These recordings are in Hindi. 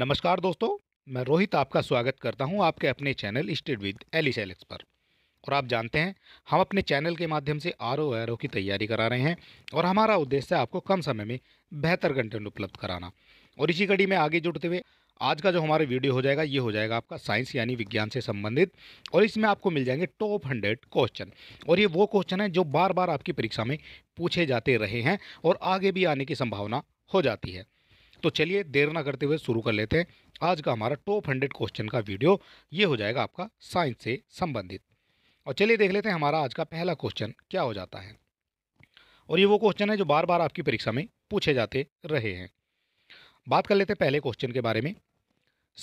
नमस्कार दोस्तों मैं रोहित आपका स्वागत करता हूं आपके अपने channel stayed with Alice Alex पर और आप जानते हैं हम अपने चैनल के माध्यम से आर ओ आर ओ की तैयारी करा रहे हैं और हमारा उद्देश्य है आपको कम समय में बेहतर कंटेंट उपलब्ध कराना और इसी कड़ी में आगे जुड़ते हुए आज का जो हमारा वीडियो हो जाएगा ये हो जाएगा आपका साइंस यानी विज्ञान से संबंधित और इसमें आपको मिल जाएंगे टॉप हंड्रेड क्वेश्चन और ये वो क्वेश्चन है जो बार बार आपकी परीक्षा में पूछे जाते रहे हैं और आगे भी आने की संभावना हो जाती है तो चलिए देर ना करते हुए शुरू कर लेते हैं आज का हमारा टॉप हंड्रेड क्वेश्चन का वीडियो ये हो जाएगा आपका साइंस से संबंधित और चलिए देख लेते हैं हमारा आज का पहला क्वेश्चन क्या हो जाता है और ये वो क्वेश्चन है जो बार बार आपकी परीक्षा में पूछे जाते रहे हैं बात कर लेते हैं पहले क्वेश्चन के बारे में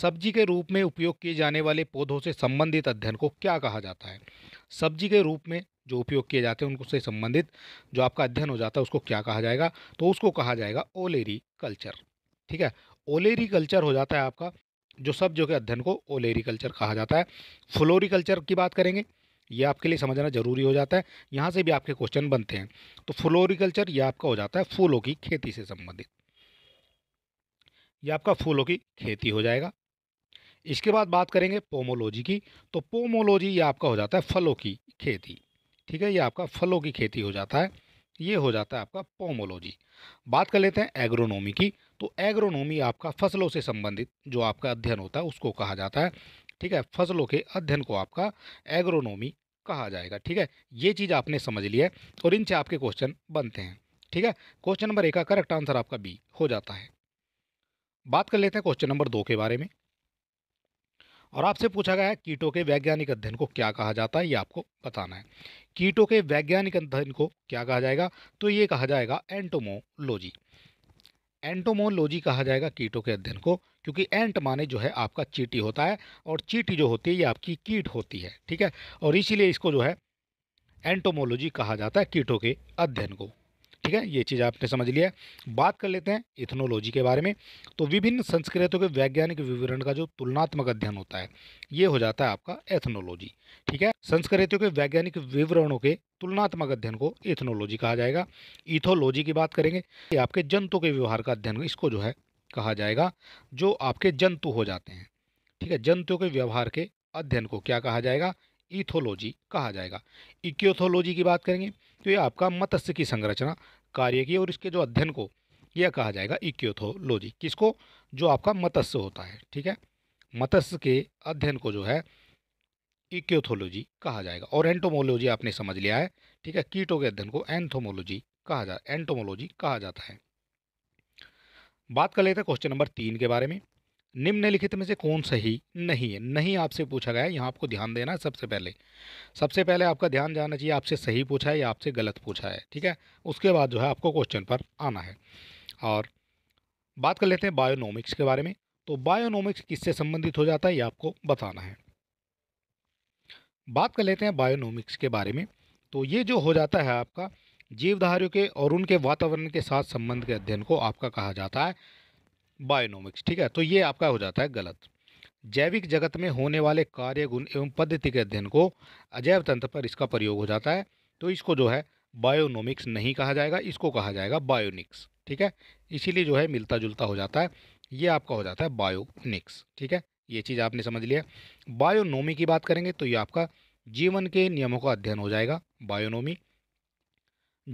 सब्जी के रूप में उपयोग किए जाने वाले पौधों से संबंधित अध्ययन को क्या कहा जाता है सब्जी के रूप में जो उपयोग किए जाते हैं उनको से संबंधित जो आपका अध्ययन हो जाता है उसको क्या कहा जाएगा तो उसको कहा जाएगा ओलेरी कल्चर ठीक है ओलेरी कल्चर हो जाता है आपका जो सब जो के अध्ययन को ओलेरी कल्चर कहा जाता है फ्लोरी कल्चर की बात करेंगे ये आपके लिए समझना ज़रूरी हो जाता है यहाँ से भी आपके क्वेश्चन बनते हैं तो फ्लोरिकल्चर ये आपका हो जाता है फूलों की खेती से संबंधित ये आपका फूलों की खेती हो जाएगा इसके बाद बात करेंगे पोमोलॉजी की तो पोमोलॉजी ये आपका हो जाता है फलों की खेती ठीक है ये आपका फलों की खेती हो जाता है ये हो जाता है आपका पोमोलॉजी बात कर लेते हैं एग्रोनॉमी की तो एग्रोनॉमी आपका फसलों से संबंधित जो आपका अध्ययन होता है उसको कहा जाता है ठीक है फसलों के अध्ययन को आपका एग्रोनॉमी कहा जाएगा ठीक है ये चीज़ आपने समझ ली है और इनसे आपके क्वेश्चन बनते हैं ठीक है क्वेश्चन नंबर एक का करेक्ट आंसर आपका बी हो जाता है बात कर लेते हैं क्वेश्चन नंबर दो के बारे में और आपसे पूछा गया है कीटों के वैज्ञानिक अध्ययन को क्या कहा जाता है ये आपको बताना है कीटों के वैज्ञानिक अध्ययन को क्या कहा जाएगा तो ये कहा जाएगा एंटोमोलॉजी एंटोमोलॉजी कहा जाएगा कीटों के अध्ययन को क्योंकि एंट माने जो है आपका चीटी होता है और चीटी जो होती है ये आपकी कीट होती है ठीक है और इसीलिए इसको जो है एंटोमोलॉजी कहा जाता है कीटों के अध्ययन को ठीक है ये चीज़ आपने समझ लिया बात कर लेते हैं इथनोलॉजी के बारे में तो विभिन्न संस्कृतियों के वैज्ञानिक विवरण का जो तुलनात्मक अध्ययन होता है ये हो जाता है आपका एथनोलॉजी ठीक है संस्कृतियों के वैज्ञानिक विवरणों के तुलनात्मक अध्ययन को इथनोलॉजी कहा जाएगा इथोलॉजी की बात करेंगे ये आपके जंतु के व्यवहार का अध्ययन इसको जो है कहा जाएगा जो आपके जंतु हो जाते हैं ठीक है जंतु के व्यवहार के अध्ययन को क्या कहा जाएगा इथोलॉजी कहा जाएगा इक्योथोलॉजी की बात करेंगे तो ये आपका मत्स्य की संरचना कार्य की और इसके जो अध्ययन को यह कहा जाएगा इक्योथोलॉजी किसको जो आपका मत्स्य होता है ठीक है मत्स्य के अध्ययन को जो है इक्योथोलॉजी कहा जाएगा और एंटोमोलॉजी आपने समझ लिया है ठीक है कीटों के अध्ययन को एंथोमोलॉजी कहा जा एंटोमोलॉजी कहा जाता है बात कर लेते हैं क्वेश्चन नंबर तीन के बारे में निम्नलिखित में से कौन सही नहीं है नहीं आपसे पूछा गया है यहाँ आपको ध्यान देना है सबसे पहले सबसे पहले आपका ध्यान जाना चाहिए आपसे सही पूछा है या आपसे गलत पूछा है ठीक है उसके बाद जो है आपको क्वेश्चन पर आना है और बात कर लेते हैं बायोनोमिक्स के बारे में तो बायोनोमिक्स किससे संबंधित हो जाता है ये आपको बताना है बात कर लेते हैं बायोनोमिक्स के बारे में तो ये जो हो जाता है आपका जीवधारियों के और उनके वातावरण के साथ संबंध के अध्ययन को आपका कहा जाता है बायोनोमिक्स ठीक है तो ये आपका हो जाता है गलत जैविक जगत में होने वाले कार्य गुण एवं पद्धति के अध्ययन को अजैव तंत्र पर इसका प्रयोग हो जाता है तो इसको जो है बायोनोमिक्स नहीं कहा जाएगा इसको कहा जाएगा बायोनिक्स ठीक है इसीलिए जो है मिलता जुलता हो जाता है ये आपका हो जाता है बायोनिक्स ठीक है ये चीज़ आपने समझ लिया बायोनोमी की बात करेंगे तो ये आपका जीवन के नियमों का अध्ययन हो जाएगा बायोनोमी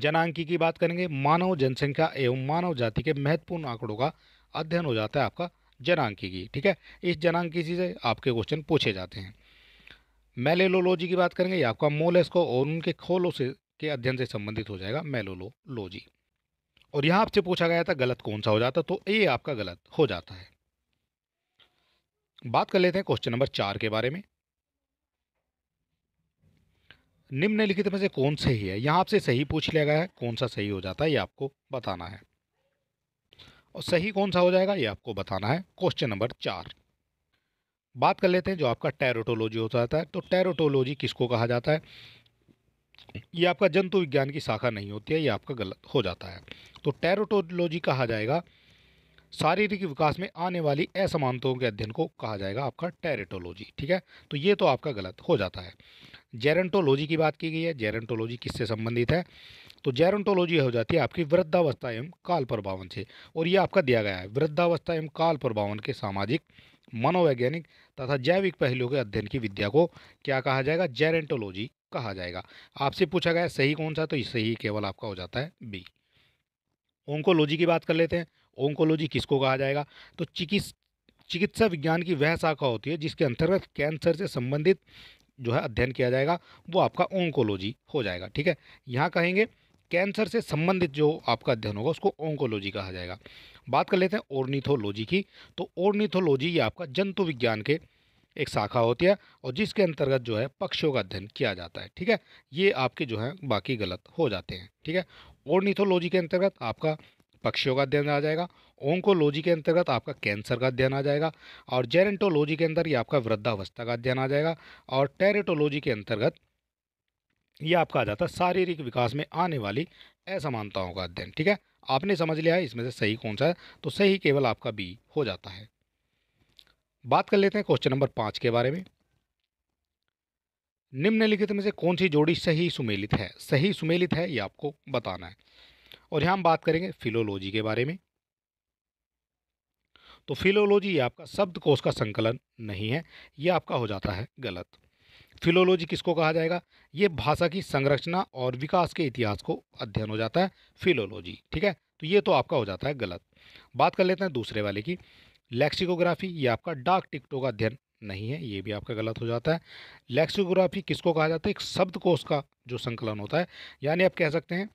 जनांकी की बात करेंगे मानव जनसंख्या एवं मानव जाति के महत्वपूर्ण आंकड़ों का अध्ययन हो जाता है आपका जनांकी की ठीक है इस जनांकी से आपके क्वेश्चन पूछे जाते हैं मेलेलोलॉजी की बात करेंगे या आपका मोलेस्को और उनके खोलों से के अध्ययन से संबंधित हो जाएगा मेलोलोलॉजी और यहाँ आपसे पूछा गया था गलत कौन सा हो जाता तो ये आपका गलत हो जाता है बात कर लेते हैं क्वेश्चन नंबर चार के बारे में निम्नलिखित में से कौन सही है यहाँ आपसे सही पूछ लिया गया है कौन सा सही हो जाता है ये आपको बताना है और सही कौन सा हो जाएगा ये आपको बताना है क्वेश्चन नंबर चार बात कर लेते हैं जो आपका टेरोटोलॉजी हो जाता है तो टेरोटोलॉजी किसको कहा जाता है ये आपका जंतु विज्ञान की शाखा नहीं होती है ये आपका गलत हो जाता है तो टेरोटोलॉजी कहा जाएगा शारीरिक विकास में आने वाली असमानताओं के अध्ययन को कहा जाएगा आपका टेरेटोलॉजी ठीक है तो ये तो आपका गलत हो जाता है जेरेंटोलॉजी की बात की गई है जेरेंटोलॉजी किससे संबंधित है तो जेरोंटोलॉजी हो जाती है आपकी वृद्धावस्था एवं काल प्रभावन से और ये आपका दिया गया है वृद्धावस्था एवं काल प्रभावन के सामाजिक मनोवैज्ञानिक तथा जैविक पहलुओं के अध्ययन की विद्या को क्या कहा जाएगा जेरेंटोलॉजी कहा जाएगा आपसे पूछा गया सही कौन सा तो सही केवल आपका हो जाता है बी ओंकोलॉजी की बात कर लेते हैं ओंकोलॉजी किसको कहा जाएगा तो चिकित्स चिकित्सा विज्ञान की वह शाखा होती है जिसके अंतर्गत कैंसर से संबंधित जो है अध्ययन किया जाएगा वो आपका ओंकोलॉजी हो जाएगा ठीक है यहाँ कहेंगे कैंसर से संबंधित जो आपका अध्ययन होगा उसको ओंकोलॉजी कहा जाएगा बात कर लेते हैं ओर्निथोलॉजी की तो ओर्निथोलॉजी ये आपका जंतु विज्ञान के एक शाखा होती है और जिसके अंतर्गत जो है पक्षियों का अध्ययन किया जाता है ठीक है ये आपके जो है बाकी गलत हो जाते हैं ठीक है ओर्निथोलॉजी के अंतर्गत आपका पक्षियों का अध्ययन आ जाएगा ओंकोलॉजी के अंतर्गत आपका कैंसर का अध्ययन आ जाएगा और जेरेंटोलॉजी के अंदर ये आपका वृद्धावस्था का अध्ययन आ जाएगा और टेरेटोलॉजी के अंतर्गत ये आपका आ जाता है शारीरिक विकास में आने वाली असमानताओं का अध्ययन ठीक है आपने समझ लिया है इसमें से सही कौन सा है तो सही केवल आपका बी हो जाता है बात कर लेते हैं क्वेश्चन नंबर पाँच के बारे में निम्नलिखित में से कौन सी जोड़ी सही सुमेलित है सही सुमेलित है ये आपको बताना है और यहाँ हम बात करेंगे फिलोलॉजी के बारे में तो फिलोलॉजी ये आपका शब्द कोश का संकलन नहीं है ये आपका हो जाता है गलत फिलोलॉजी किसको कहा जाएगा ये भाषा की संरचना और विकास के इतिहास को अध्ययन हो जाता है फिलोलॉजी ठीक है तो ये तो आपका हो जाता है गलत बात कर लेते हैं दूसरे वाले की लेक्सिकोग्राफी ये आपका डाक टिकटों का अध्ययन नहीं है ये भी आपका गलत हो जाता है लेक्सिकोग्राफी किसको कहा जाता है एक शब्दकोश का जो संकलन होता है यानी आप कह सकते हैं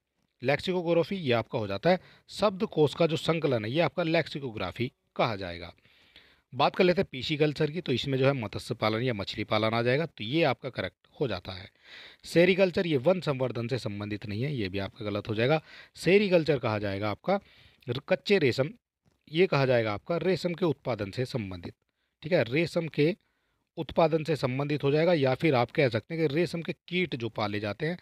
लेक्सिकोग्राफी ये आपका हो जाता है शब्दकोश का जो संकलन है ये आपका लेक्सिकोग्राफी कहा जाएगा बात कर लेते हैं पीसी कल्चर की तो इसमें जो है मत्स्य पालन या मछली पालन आ जाएगा तो ये आपका करेक्ट हो जाता है सेरीकल्चर ये वन संवर्धन से संबंधित नहीं है ये भी आपका गलत हो जाएगा सेरीकल्चर कहा जाएगा आपका कच्चे रेशम ये कहा जाएगा आपका रेशम के उत्पादन से संबंधित ठीक है रेशम के उत्पादन से संबंधित हो जाएगा या फिर आप कह सकते हैं कि रेशम के कीट जो पाले जाते हैं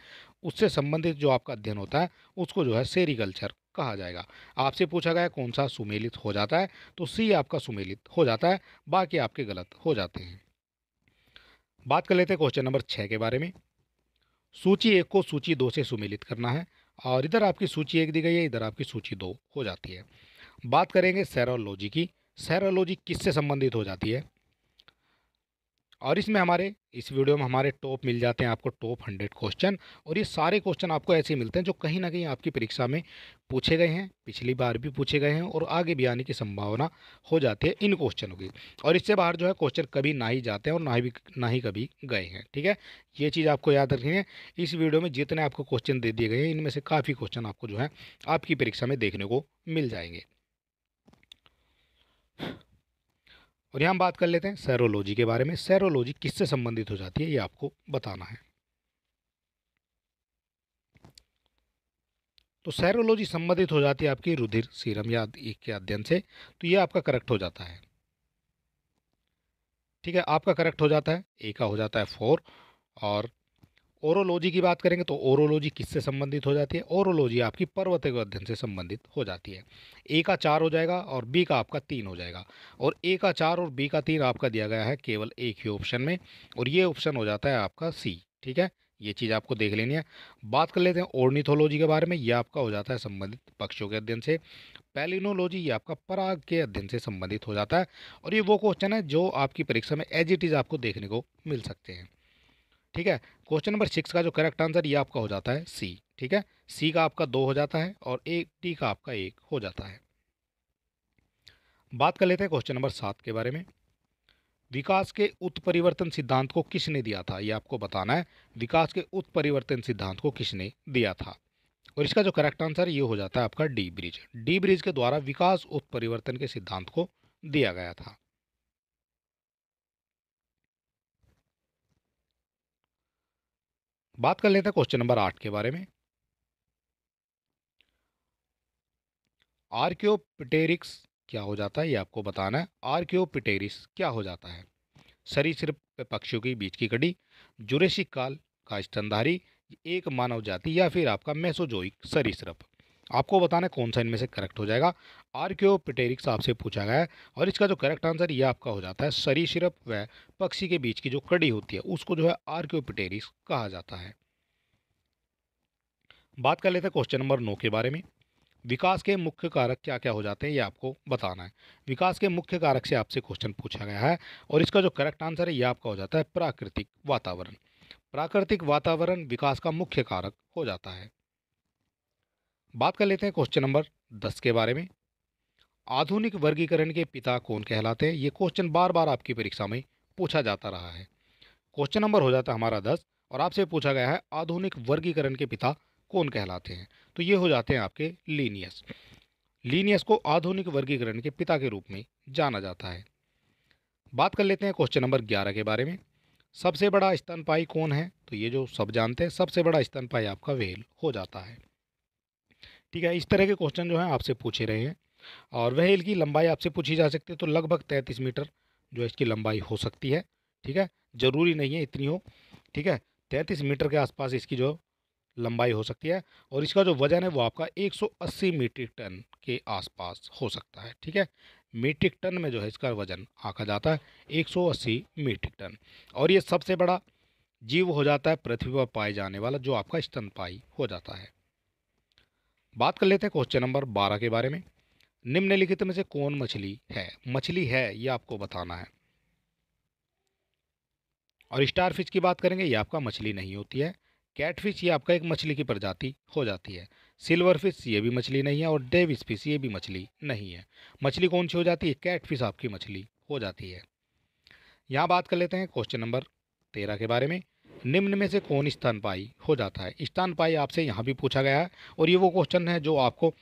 उससे संबंधित जो आपका अध्ययन होता है उसको जो है सेरीकल्चर कहा जाएगा आपसे पूछा गया कौन सा सुमेलित हो जाता है तो सी आपका सुमेलित हो जाता है बाकी आपके गलत हो जाते हैं बात कर लेते हैं क्वेश्चन नंबर छः के बारे में सूची एक को सूची दो से सुमेलित करना है और इधर आपकी सूची एक दी गई है इधर आपकी सूची दो हो जाती है बात करेंगे सैरोलॉजी की सैरोलॉजी किससे संबंधित हो जाती है और इसमें हमारे इस वीडियो में हमारे टॉप मिल जाते हैं आपको टॉप हंड्रेड क्वेश्चन और ये सारे क्वेश्चन आपको ऐसे ही मिलते हैं जो कहीं ना कहीं आपकी परीक्षा में पूछे गए हैं पिछली बार भी पूछे गए हैं और आगे भी आने की संभावना हो जाती है इन क्वेश्चनों की और इससे बाहर जो है क्वेश्चन कभी ना ही जाते हैं और ना ही ना ही कभी गए हैं ठीक है ये चीज़ आपको याद रखनी है इस वीडियो में जितने आपको क्वेश्चन दे दिए गए हैं इनमें से काफ़ी क्वेश्चन आपको जो है आपकी परीक्षा में देखने को मिल जाएंगे और यहाँ हम बात कर लेते हैं सैरोलॉजी के बारे में सैरोलॉजी किससे संबंधित हो जाती है ये आपको बताना है तो सैरोलॉजी संबंधित हो जाती है आपकी रुधिर सीरम या के अध्ययन से तो ये आपका करेक्ट हो जाता है ठीक है आपका करेक्ट हो जाता है ए का हो जाता है फोर और ओरोलॉजी की बात करेंगे तो ओरोलॉजी किससे संबंधित हो जाती है ओरोलॉजी आपकी पर्वत के अध्ययन से संबंधित हो जाती है ए का चार हो जाएगा और बी का आपका तीन हो जाएगा और ए का चार और बी का तीन आपका दिया गया है केवल एक ही ऑप्शन में और ये ऑप्शन हो जाता है आपका सी ठीक है ये चीज़ आपको देख लेनी है बात कर लेते हैं ओर्निथोलॉजी के बारे में ये आपका हो जाता है संबंधित पक्षियों के अध्ययन से पैलिनोलॉजी ये आपका पराग के अध्ययन से संबंधित हो जाता है और ये वो क्वेश्चन है जो आपकी परीक्षा में एज इट इज़ आपको देखने को मिल सकते हैं ठीक है क्वेश्चन नंबर सिक्स का जो करेक्ट आंसर ये आपका हो जाता है सी ठीक है सी का आपका दो हो जाता है और ए टी का आपका एक हो जाता है बात कर लेते हैं क्वेश्चन नंबर सात के बारे में विकास के उत्परिवर्तन सिद्धांत को किसने दिया था ये आपको बताना है विकास के उत्परिवर्तन सिद्धांत को किसने दिया था और इसका जो करेक्ट आंसर ये हो जाता है आपका डी ब्रिज डी ब्रिज के द्वारा विकास उत्परिवर्तन के सिद्धांत को दिया गया था बात कर लेते हैं क्वेश्चन नंबर आठ के बारे में आर्क्योपिटेरिक्स क्या हो जाता है ये आपको बताना है आर्क्योपिटेरिस क्या हो जाता है सिर्फ पक्षियों की बीच की कड़ी जुरेसिक काल का स्तनधारी एक मानव जाति या फिर आपका सरी सिर्फ आपको बताना कौन सा इनमें से करेक्ट हो जाएगा आर्क्यो पिटेरिक्स आपसे पूछा गया है और इसका जो करेक्ट आंसर ये आपका हो जाता है सिरप व पक्षी के बीच की जो कड़ी होती है उसको जो है आर्क्यो पिटेरिक्स कहा जाता है बात कर लेते हैं क्वेश्चन नंबर नौ के बारे में विकास के मुख्य कारक क्या क्या हो जाते हैं ये आपको बताना है विकास के मुख्य कारक से आपसे क्वेश्चन पूछा गया है और इसका जो करेक्ट आंसर है ये आपका हो जाता है प्राकृतिक वातावरण प्राकृतिक वातावरण विकास का मुख्य कारक हो जाता है बात कर लेते हैं क्वेश्चन नंबर दस के बारे में आधुनिक वर्गीकरण के पिता कौन कहलाते हैं ये क्वेश्चन बार बार आपकी परीक्षा में पूछा जाता रहा है क्वेश्चन नंबर हो जाता है हमारा दस और आपसे पूछा गया है आधुनिक वर्गीकरण के पिता कौन कहलाते हैं तो ये हो जाते हैं आपके लीनियस लीनियस को आधुनिक वर्गीकरण के पिता के रूप में जाना जाता है बात कर लेते हैं क्वेश्चन नंबर ग्यारह के बारे में सबसे बड़ा स्तनपाई कौन है तो ये जो सब जानते हैं सबसे बड़ा स्तनपाई आपका वेल हो जाता है ठीक है इस तरह के क्वेश्चन जो हैं आपसे पूछे रहे हैं और वह की लंबाई आपसे पूछी जा सकती है तो लगभग तैंतीस मीटर जो है इसकी लंबाई हो सकती है ठीक है ज़रूरी नहीं है इतनी हो ठीक है तैंतीस मीटर के आसपास इसकी जो लंबाई हो सकती है और इसका जो वज़न है वो आपका 180 मीट्रिक टन के आसपास हो सकता है ठीक है मीट्रिक टन में जो है इसका वज़न आका जाता है 180 मीट्रिक टन और ये सबसे बड़ा जीव हो जाता है पृथ्वी पर पाए जाने वाला जो आपका स्तनपाई हो जाता है बात कर लेते हैं क्वेश्चन नंबर बारह के बारे में निम्नलिखित में से कौन मछली है मछली है ये आपको बताना है और स्टार फिश की बात करेंगे ये आपका मछली नहीं होती है कैट फिश ये आपका एक मछली की प्रजाति हो जाती है सिल्वर फिश ये भी मछली नहीं है और डेविस फिश ये भी मछली नहीं है मछली कौन सी हो जाती है कैट फिश आपकी मछली हो जाती है यहाँ बात कर लेते हैं क्वेश्चन नंबर तेरह के बारे में निम्न में से कौन स्तनपाई हो जाता है स्तनपाई आपसे यहाँ भी पूछा गया है और ये वो क्वेश्चन है जो आपको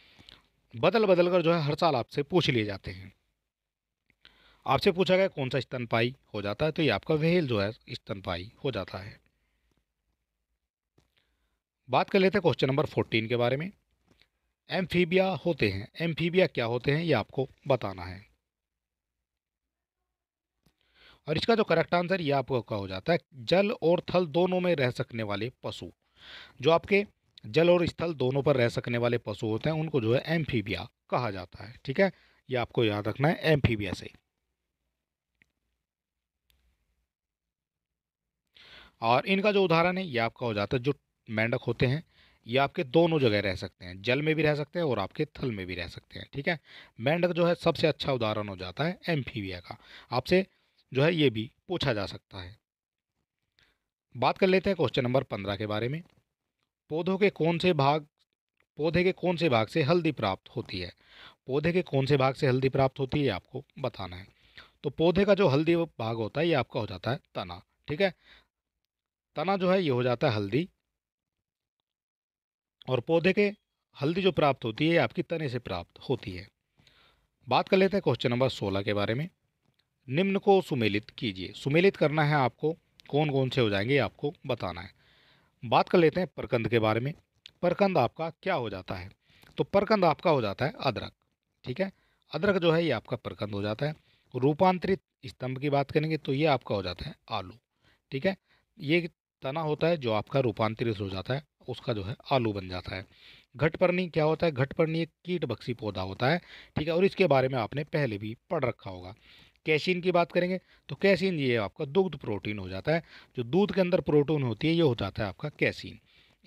बदल बदल कर जो है हर साल आपसे पूछ लिए जाते हैं आपसे पूछा गया कौन सा स्तनपाई हो जाता है तो ये आपका वेहल जो है स्तनपाई हो जाता है बात कर लेते हैं क्वेश्चन नंबर फोर्टीन के बारे में एम्फीबिया होते हैं एम्फीबिया क्या होते हैं ये आपको बताना है और इसका जो करेक्ट आंसर ये आपको हो जाता है जल और थल दोनों में रह सकने वाले पशु जो आपके जल और स्थल दोनों पर रह सकने वाले पशु होते हैं उनको जो है एम्फीबिया कहा जाता है ठीक है ये आपको याद रखना है एम्फीबिया से और इनका जो उदाहरण है ये आपका हो जाता है जो मेंढक होते हैं ये आपके दोनों जगह रह सकते हैं जल में भी रह सकते हैं और आपके थल में भी रह सकते हैं ठीक है मेंढक जो है सबसे अच्छा उदाहरण हो जाता है एम्फीबिया का आपसे जो है ये भी पूछा जा सकता है बात कर लेते हैं क्वेश्चन नंबर पंद्रह के बारे में पौधों के कौन से भाग पौधे के कौन से भाग से हल्दी प्राप्त होती है पौधे के कौन से भाग से हल्दी प्राप्त होती है आपको बताना है तो पौधे का जो हल्दी भाग होता है ये आपका हो जाता है तना ठीक है तना जो है ये हो जाता है हल्दी और पौधे के हल्दी जो प्राप्त होती है ये आपकी तने से प्राप्त होती है बात कर लेते हैं क्वेश्चन नंबर सोलह के बारे में निम्न को सुमेलित कीजिए सुमेलित करना है आपको कौन कौन से हो जाएंगे ये आपको बताना है बात कर लेते हैं परकंद के बारे में परकंद आपका क्या हो जाता है तो परकंद आपका हो जाता है अदरक ठीक है अदरक जो है ये आपका परकंद हो जाता है रूपांतरित स्तंभ की बात करेंगे तो ये आपका हो जाता है आलू ठीक है ये तना होता है जो आपका रूपांतरित हो जाता है उसका जो है आलू बन जाता है घटपर्णी क्या होता है घटपर्णी एक कीट बक्सी पौधा होता है ठीक है और इसके बारे में आपने पहले भी पढ़ रखा होगा कैशीन की बात करेंगे तो कैसीन ये आपका दुग्ध प्रोटीन हो जाता है जो दूध के अंदर प्रोटीन होती है ये हो जाता है आपका कैसीन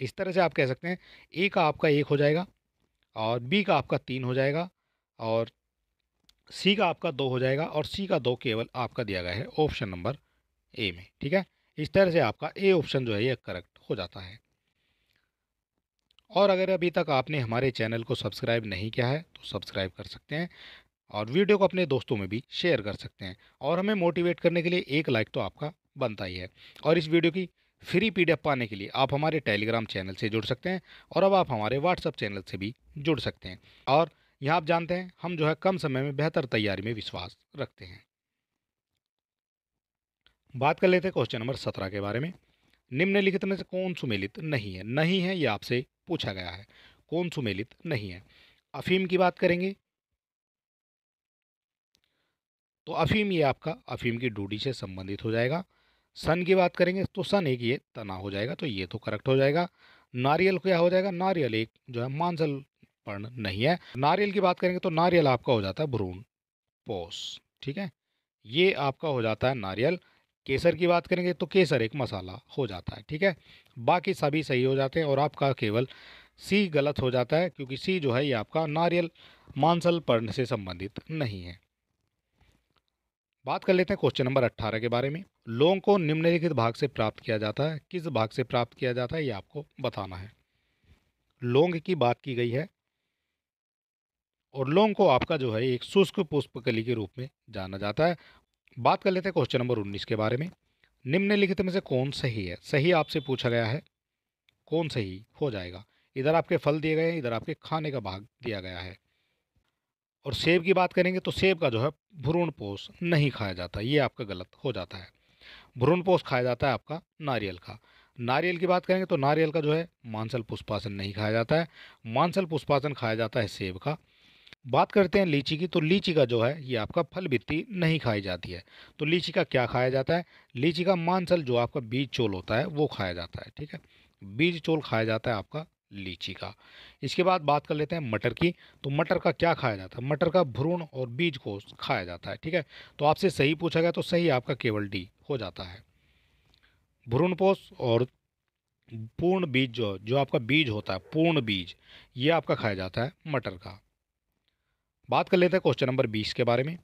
इस तरह से आप कह सकते हैं ए का आपका एक हो जाएगा और बी का आपका तीन हो जाएगा और सी का आपका दो हो जाएगा और सी का दो केवल आपका दिया गया है ऑप्शन नंबर ए में ठीक है इस तरह से आपका ए ऑप्शन जो है ये करेक्ट हो जाता है और अगर अभी तक आपने हमारे चैनल को सब्सक्राइब नहीं किया है तो सब्सक्राइब कर सकते हैं और वीडियो को अपने दोस्तों में भी शेयर कर सकते हैं और हमें मोटिवेट करने के लिए एक लाइक तो आपका बनता ही है और इस वीडियो की फ्री पीडीएफ पाने के लिए आप हमारे टेलीग्राम चैनल से जुड़ सकते हैं और अब आप हमारे व्हाट्सअप चैनल से भी जुड़ सकते हैं और यहाँ आप जानते हैं हम जो है कम समय में बेहतर तैयारी में विश्वास रखते हैं बात कर लेते हैं क्वेश्चन नंबर सत्रह के बारे में निम्नलिखित में से कौन सुमेलित नहीं है नहीं है ये आपसे पूछा गया है कौन सुमेलित नहीं है अफीम की बात करेंगे तो अफीम ये आपका अफीम की ड्यूटी से संबंधित हो जाएगा सन की बात करेंगे तो सन एक ये तना हो जाएगा तो ये तो करेक्ट हो जाएगा नारियल क्या हो जाएगा नारियल एक जो है मानसल पर्ण नहीं है नारियल की बात करेंगे तो नारियल आपका हो जाता है भ्रूण पोस ठीक है ये आपका हो जाता है नारियल केसर की बात करेंगे तो केसर एक मसाला हो जाता है ठीक है बाकी सभी सही हो जाते हैं और आपका केवल सी गलत हो जाता है क्योंकि सी जो है ये आपका नारियल मांसल पर्ण से संबंधित नहीं है बात कर लेते हैं क्वेश्चन नंबर अट्ठारह के बारे में लोगों को निम्नलिखित भाग से प्राप्त किया जाता है किस भाग से प्राप्त किया जाता है ये आपको बताना है लोंग की बात की गई है और लोंग को आपका जो है एक शुष्क पुष्प कली के रूप में जाना जाता है बात कर लेते हैं क्वेश्चन नंबर उन्नीस के बारे में निम्नलिखित में से कौन सही है सही आपसे पूछा गया है कौन सही हो जाएगा इधर आपके फल दिए गए हैं इधर आपके खाने का भाग दिया गया है और सेब की बात करेंगे तो सेब का जो है भ्रूण पोष नहीं खाया जाता ये आपका गलत हो जाता है भ्रूण पोष खाया जाता है आपका नारियल का नारियल की बात करेंगे तो नारियल का जो है मांसल पुष्पासन नहीं खाया जाता है मांसल पुष्पासन खाया जाता है सेब का बात करते हैं लीची की तो लीची का जो है ये आपका फल भित्ति नहीं खाई जाती है तो लीची का क्या खाया जाता है लीची का मांसल जो आपका बीज चोल होता है वो खाया जाता है ठीक है बीज चोल खाया जाता है आपका लीची का इसके बाद बात कर लेते हैं मटर की तो मटर का क्या खाया जाता है मटर का भ्रूण और बीज को खाया जाता है ठीक है तो आपसे सही पूछा गया तो सही आपका केवल डी हो जाता है भ्रूणपोष और पूर्ण बीज जो जो आपका बीज होता है पूर्ण बीज ये आपका खाया जाता है मटर का बात कर लेते हैं क्वेश्चन नंबर बीस के बारे में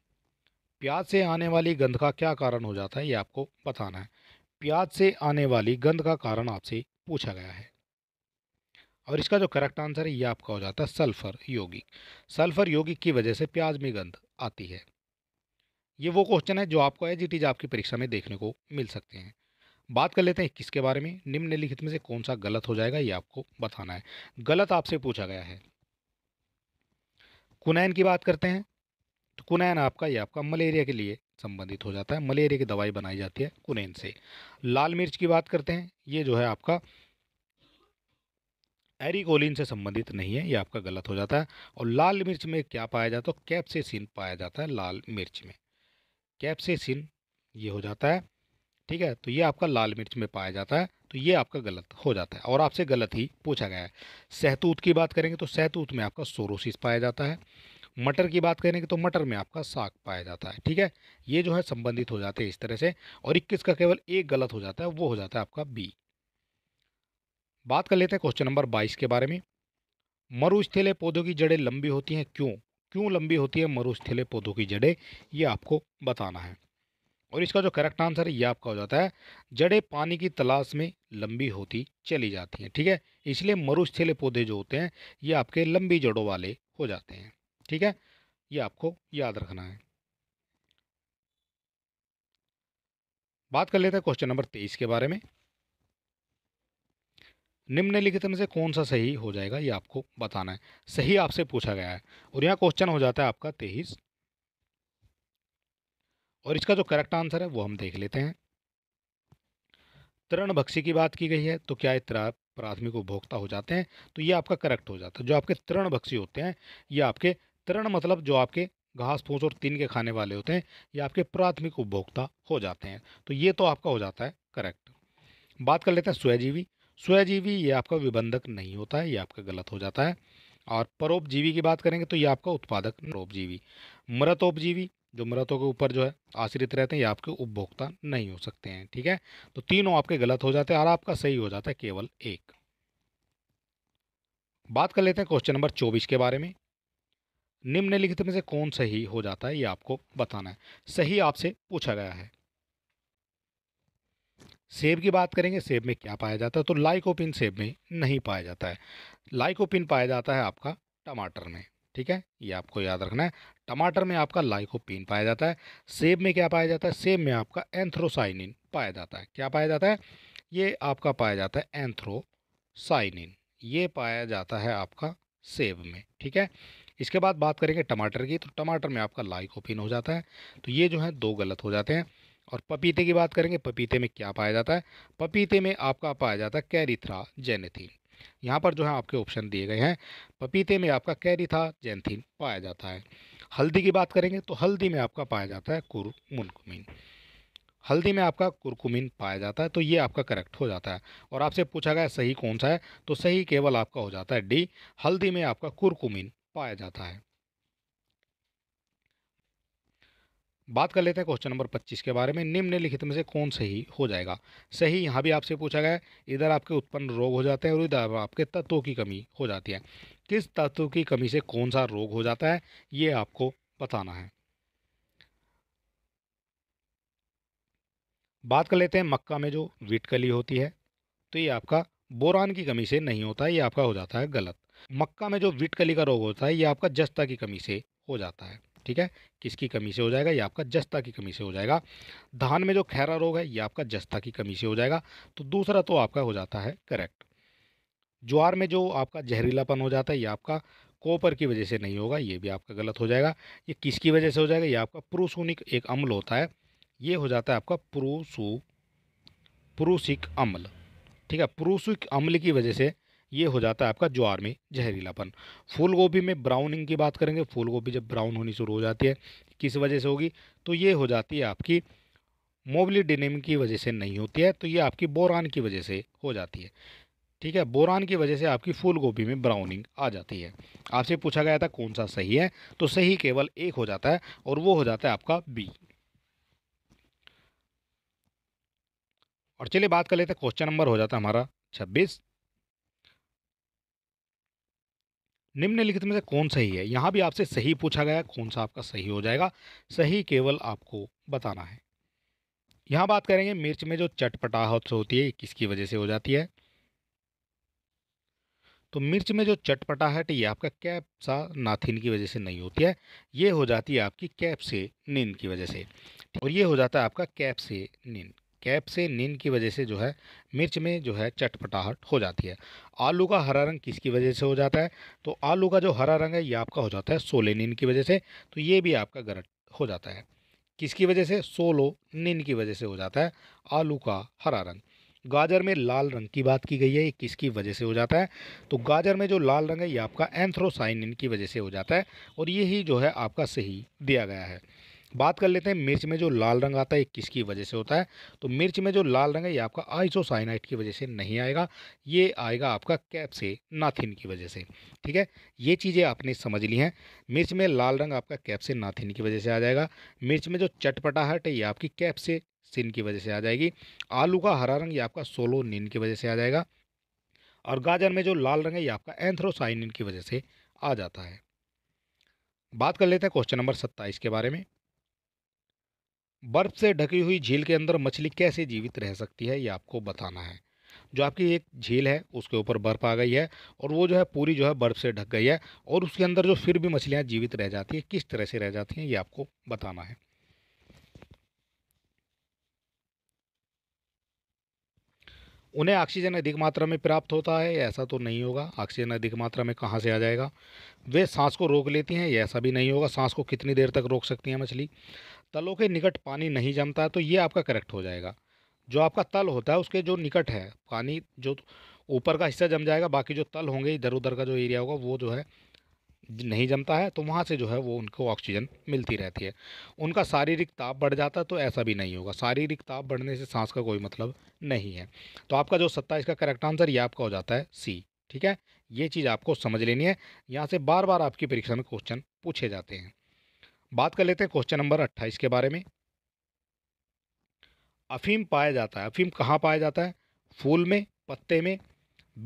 प्याज से आने वाली गंध का क्या कारण हो जाता है ये आपको बताना है प्याज से आने वाली गंध का कारण आपसे पूछा गया है और इसका जो करेक्ट आंसर है ये आपका हो जाता है सल्फ़र यौगिक सल्फ़र यौगिक की वजह से प्याज में गंध आती है ये वो क्वेश्चन है जो आपको एज इट इज़ आपकी परीक्षा में देखने को मिल सकते हैं बात कर लेते हैं इक्कीस के बारे में निम्नलिखित में से कौन सा गलत हो जाएगा ये आपको बताना है गलत आपसे पूछा गया है कुनैन की बात करते हैं तो कुनैन आपका ये आपका मलेरिया के लिए संबंधित हो जाता है मलेरिया की दवाई बनाई जाती है कुनैन से लाल मिर्च की बात करते हैं ये जो है आपका एरिकोलिन से संबंधित नहीं है ये आपका गलत हो जाता है और लाल मिर्च में क्या पाया जाता है तो कैप्सेसिन पाया जाता है लाल मिर्च में कैप्सेसिन ये हो जाता है ठीक है तो ये आपका लाल मिर्च में पाया जाता है तो ये आपका गलत हो जाता है और आपसे गलत ही पूछा गया है सहतूत की बात करेंगे तो सहतूत में आपका सोरोसिस पाया जाता है मटर की बात करेंगे तो मटर में आपका साग पाया जाता है ठीक है ये जो है संबंधित हो जाते हैं इस तरह से और इक्कीस का केवल एक गलत हो जाता है वो हो जाता है आपका बी बात कर लेते हैं क्वेश्चन नंबर बाईस के बारे में मरुस्थले पौधों की जड़ें लंबी होती हैं क्यों क्यों लंबी होती है मरुस्थले पौधों की जड़ें ये आपको बताना है और इसका जो करेक्ट आंसर है ये आपका हो जाता है जड़ें पानी की तलाश में लंबी होती चली जाती हैं ठीक है इसलिए मरुस्थले पौधे जो होते हैं ये आपके लंबी जड़ों वाले हो जाते हैं ठीक है ये आपको याद रखना है बात कर लेते हैं क्वेश्चन नंबर तेईस के बारे में निम्नलिखित में से कौन सा सही हो जाएगा ये आपको बताना है सही आपसे पूछा गया है और यहाँ क्वेश्चन हो जाता है आपका तेईस और इसका जो करेक्ट आंसर है वो हम देख लेते हैं तरण बक्सी की बात की गई है तो क्या ये प्राथमिक उपभोक्ता हो जाते हैं तो ये आपका करेक्ट हो जाता है जो आपके तरण बक्सी होते हैं ये आपके तरण मतलब जो आपके घास फूस और तीन के खाने वाले होते हैं ये आपके प्राथमिक उपभोक्ता हो जाते हैं तो ये तो आपका हो जाता है करेक्ट बात कर लेते हैं स्वयजीवी स्वजीवी ये आपका विबंधक नहीं होता है ये आपका गलत हो जाता है और परोपजीवी की बात करेंगे तो ये आपका उत्पादक परोपजीवी मृतोपजीवी जो मृतों के ऊपर जो है आश्रित रहते हैं ये आपके उपभोक्ता नहीं हो सकते हैं ठीक है तो तीनों आपके गलत हो जाते हैं और आपका सही हो जाता है केवल एक बात कर लेते हैं क्वेश्चन नंबर चौबीस के बारे में निम्नलिखित में से कौन सही हो जाता है ये आपको बताना है सही आपसे पूछा गया है सेब की बात करेंगे सेब में क्या पाया जाता है तो लाइकोपिन सेब में नहीं पाया जाता है लाइकोपिन पाया जाता है आपका टमाटर में ठीक है ये आपको याद रखना है टमाटर में आपका लाइकोपिन पाया जाता है सेब में क्या पाया जाता है सेब में आपका एंथ्रोसाइनिन पाया जाता है क्या पाया जाता है ये आपका पाया जाता है एंथ्रोसाइनिन ये पाया जाता है आपका सेब में ठीक है इसके बाद बात करेंगे टमाटर की तो टमाटर में आपका लाइकोपिन हो जाता है तो ये जो है दो गलत हो जाते हैं और पपीते की बात करेंगे पपीते में क्या पाया जाता है पपीते में आपका पाया जाता है कैरिथ्रा जेनेथीन यहाँ पर जो है आपके ऑप्शन दिए गए हैं पपीते में आपका कैरिथा जेंथीन पाया जाता है हल्दी की बात करेंगे तो हल्दी में आपका पाया जाता है कुरकुमिन हल्दी में आपका कुरकुमिन पाया जाता है तो ये आपका करेक्ट हो जाता है और आपसे पूछा गया सही कौन सा है तो सही केवल आपका हो जाता है डी हल्दी में आपका कुरकुमिन पाया जाता है बात कर लेते हैं क्वेश्चन नंबर 25 के बारे में निम्नलिखित में से कौन सही हो जाएगा सही यहाँ भी आपसे पूछा गया है इधर आपके उत्पन्न रोग हो जाते हैं और इधर आपके तत्वों की कमी हो जाती है किस तत्व की कमी से कौन सा रोग हो जाता है ये आपको बताना है बात कर लेते हैं मक्का में जो विटकली होती है तो ये आपका बोरान की कमी से नहीं होता ये आपका हो जाता है गलत मक्का में जो विटकली का रोग होता है ये आपका जस्ता की कमी से हो जाता है ठीक है किसकी कमी से हो जाएगा ये आपका जस्ता की कमी से हो जाएगा धान में जो खैरा रोग है ये आपका जस्ता की कमी से हो जाएगा तो दूसरा तो आपका हो जाता है करेक्ट ज्वार में जो आपका जहरीलापन हो जाता है ये आपका कोपर की वजह से नहीं होगा ये भी आपका गलत हो जाएगा ये किसकी वजह से हो जाएगा ये आपका पुरुषूनिक एक अम्ल होता है ये हो जाता है आपका पुरुषु पुरुषिक अम्ल ठीक है पुरुषिक अम्ल की वजह से ये हो जाता है आपका ज्वार में जहरीलापन फूल गोभी में ब्राउनिंग की बात करेंगे फूल गोभी जब ब्राउन होनी शुरू हो जाती है किस वजह से होगी तो ये हो जाती है आपकी मोबलिडिनिम की वजह से नहीं होती है तो ये आपकी बोरान की वजह से हो जाती है ठीक है बोरान की वजह से आपकी फूल गोभी में ब्राउनिंग आ जाती है आपसे पूछा गया था कौन सा सही है तो सही केवल एक हो जाता है और वो हो जाता है आपका बी और चलिए बात कर लेते हैं क्वेश्चन नंबर हो जाता है हमारा छब्बीस निम्नलिखित में से कौन सही है यहाँ भी आपसे सही पूछा गया कौन सा आपका सही हो जाएगा सही केवल आपको बताना है यहाँ बात करेंगे मिर्च में जो चटपटाहट होती है किसकी वजह से हो जाती है तो मिर्च में जो चटपटाहट ये आपका कैप्सा नाथिन की वजह से नहीं होती है ये हो जाती है आपकी कैप से नींद की वजह से और ये हो जाता है आपका कैप से नींद नींद की वजह से जो है मिर्च में जो है चटपटाहट हो जाती है आलू का हरा रंग किसकी वजह से हो जाता है तो आलू का जो हरा रंग है ये आपका हो जाता है सोलेनिन की वजह से तो ये भी आपका गलत हो जाता है किसकी वजह से सोलो नींद की वजह से हो जाता है आलू का हरा रंग गाजर में लाल रंग की बात की गई है ये किसकी वजह से हो जाता है तो गाजर में जो लाल रंग है ये आपका एंथ्रोसाइनिन की वजह से हो जाता है और यही जो है आपका सही दिया गया है बात कर लेते हैं मिर्च में जो लाल रंग आता है किसकी वजह से होता है तो मिर्च में जो लाल रंग है ये आपका आइसोसाइनाइट की वजह से नहीं आएगा ये आएगा आपका कैप से नाथिन की वजह से ठीक है ये चीज़ें आपने समझ ली हैं मिर्च में लाल रंग आपका कैप से नाथिन की वजह से आ जाएगा मिर्च में जो चटपटाहट है ये आपकी कैप से सिन की वजह से आ जाएगी आलू का हरा रंग ये आपका सोलो नीन की वजह से आ जाएगा और गाजर में जो लाल रंग है ये आपका एंथ्रोसाइनिन की वजह से आ जाता है बात कर लेते हैं क्वेश्चन नंबर सत्ताईस के बारे में बर्फ से ढकी हुई झील के अंदर मछली कैसे जीवित रह सकती है ये आपको बताना है जो आपकी एक झील है उसके ऊपर बर्फ़ आ गई है और वो जो है पूरी जो है बर्फ़ से ढक गई है और उसके अंदर जो फिर भी मछलियाँ जीवित रह जाती हैं किस तरह से रह जाती हैं ये आपको बताना है उन्हें ऑक्सीजन अधिक मात्रा में प्राप्त होता है ऐसा तो नहीं होगा ऑक्सीजन अधिक मात्रा में कहाँ से आ जाएगा वे सांस को रोक लेती हैं ऐसा भी नहीं होगा सांस को कितनी देर तक रोक सकती हैं मछली तलों के निकट पानी नहीं जमता तो ये आपका करेक्ट हो जाएगा जो आपका तल होता है उसके जो निकट है पानी जो ऊपर का हिस्सा जम जाएगा बाकी जो तल होंगे इधर उधर का जो एरिया होगा वो जो है नहीं जमता है तो वहाँ से जो है वो उनको ऑक्सीजन मिलती रहती है उनका शारीरिक ताप बढ़ जाता है तो ऐसा भी नहीं होगा शारीरिक ताप बढ़ने से सांस का कोई मतलब नहीं है तो आपका जो सत्ताईस का करेक्ट आंसर ये आपका हो जाता है सी ठीक है ये चीज़ आपको समझ लेनी है यहाँ से बार बार आपकी परीक्षा में क्वेश्चन पूछे जाते हैं बात कर लेते हैं क्वेश्चन नंबर अट्ठाईस के बारे में अफीम पाया जाता है अफीम कहाँ पाया जाता है फूल में पत्ते में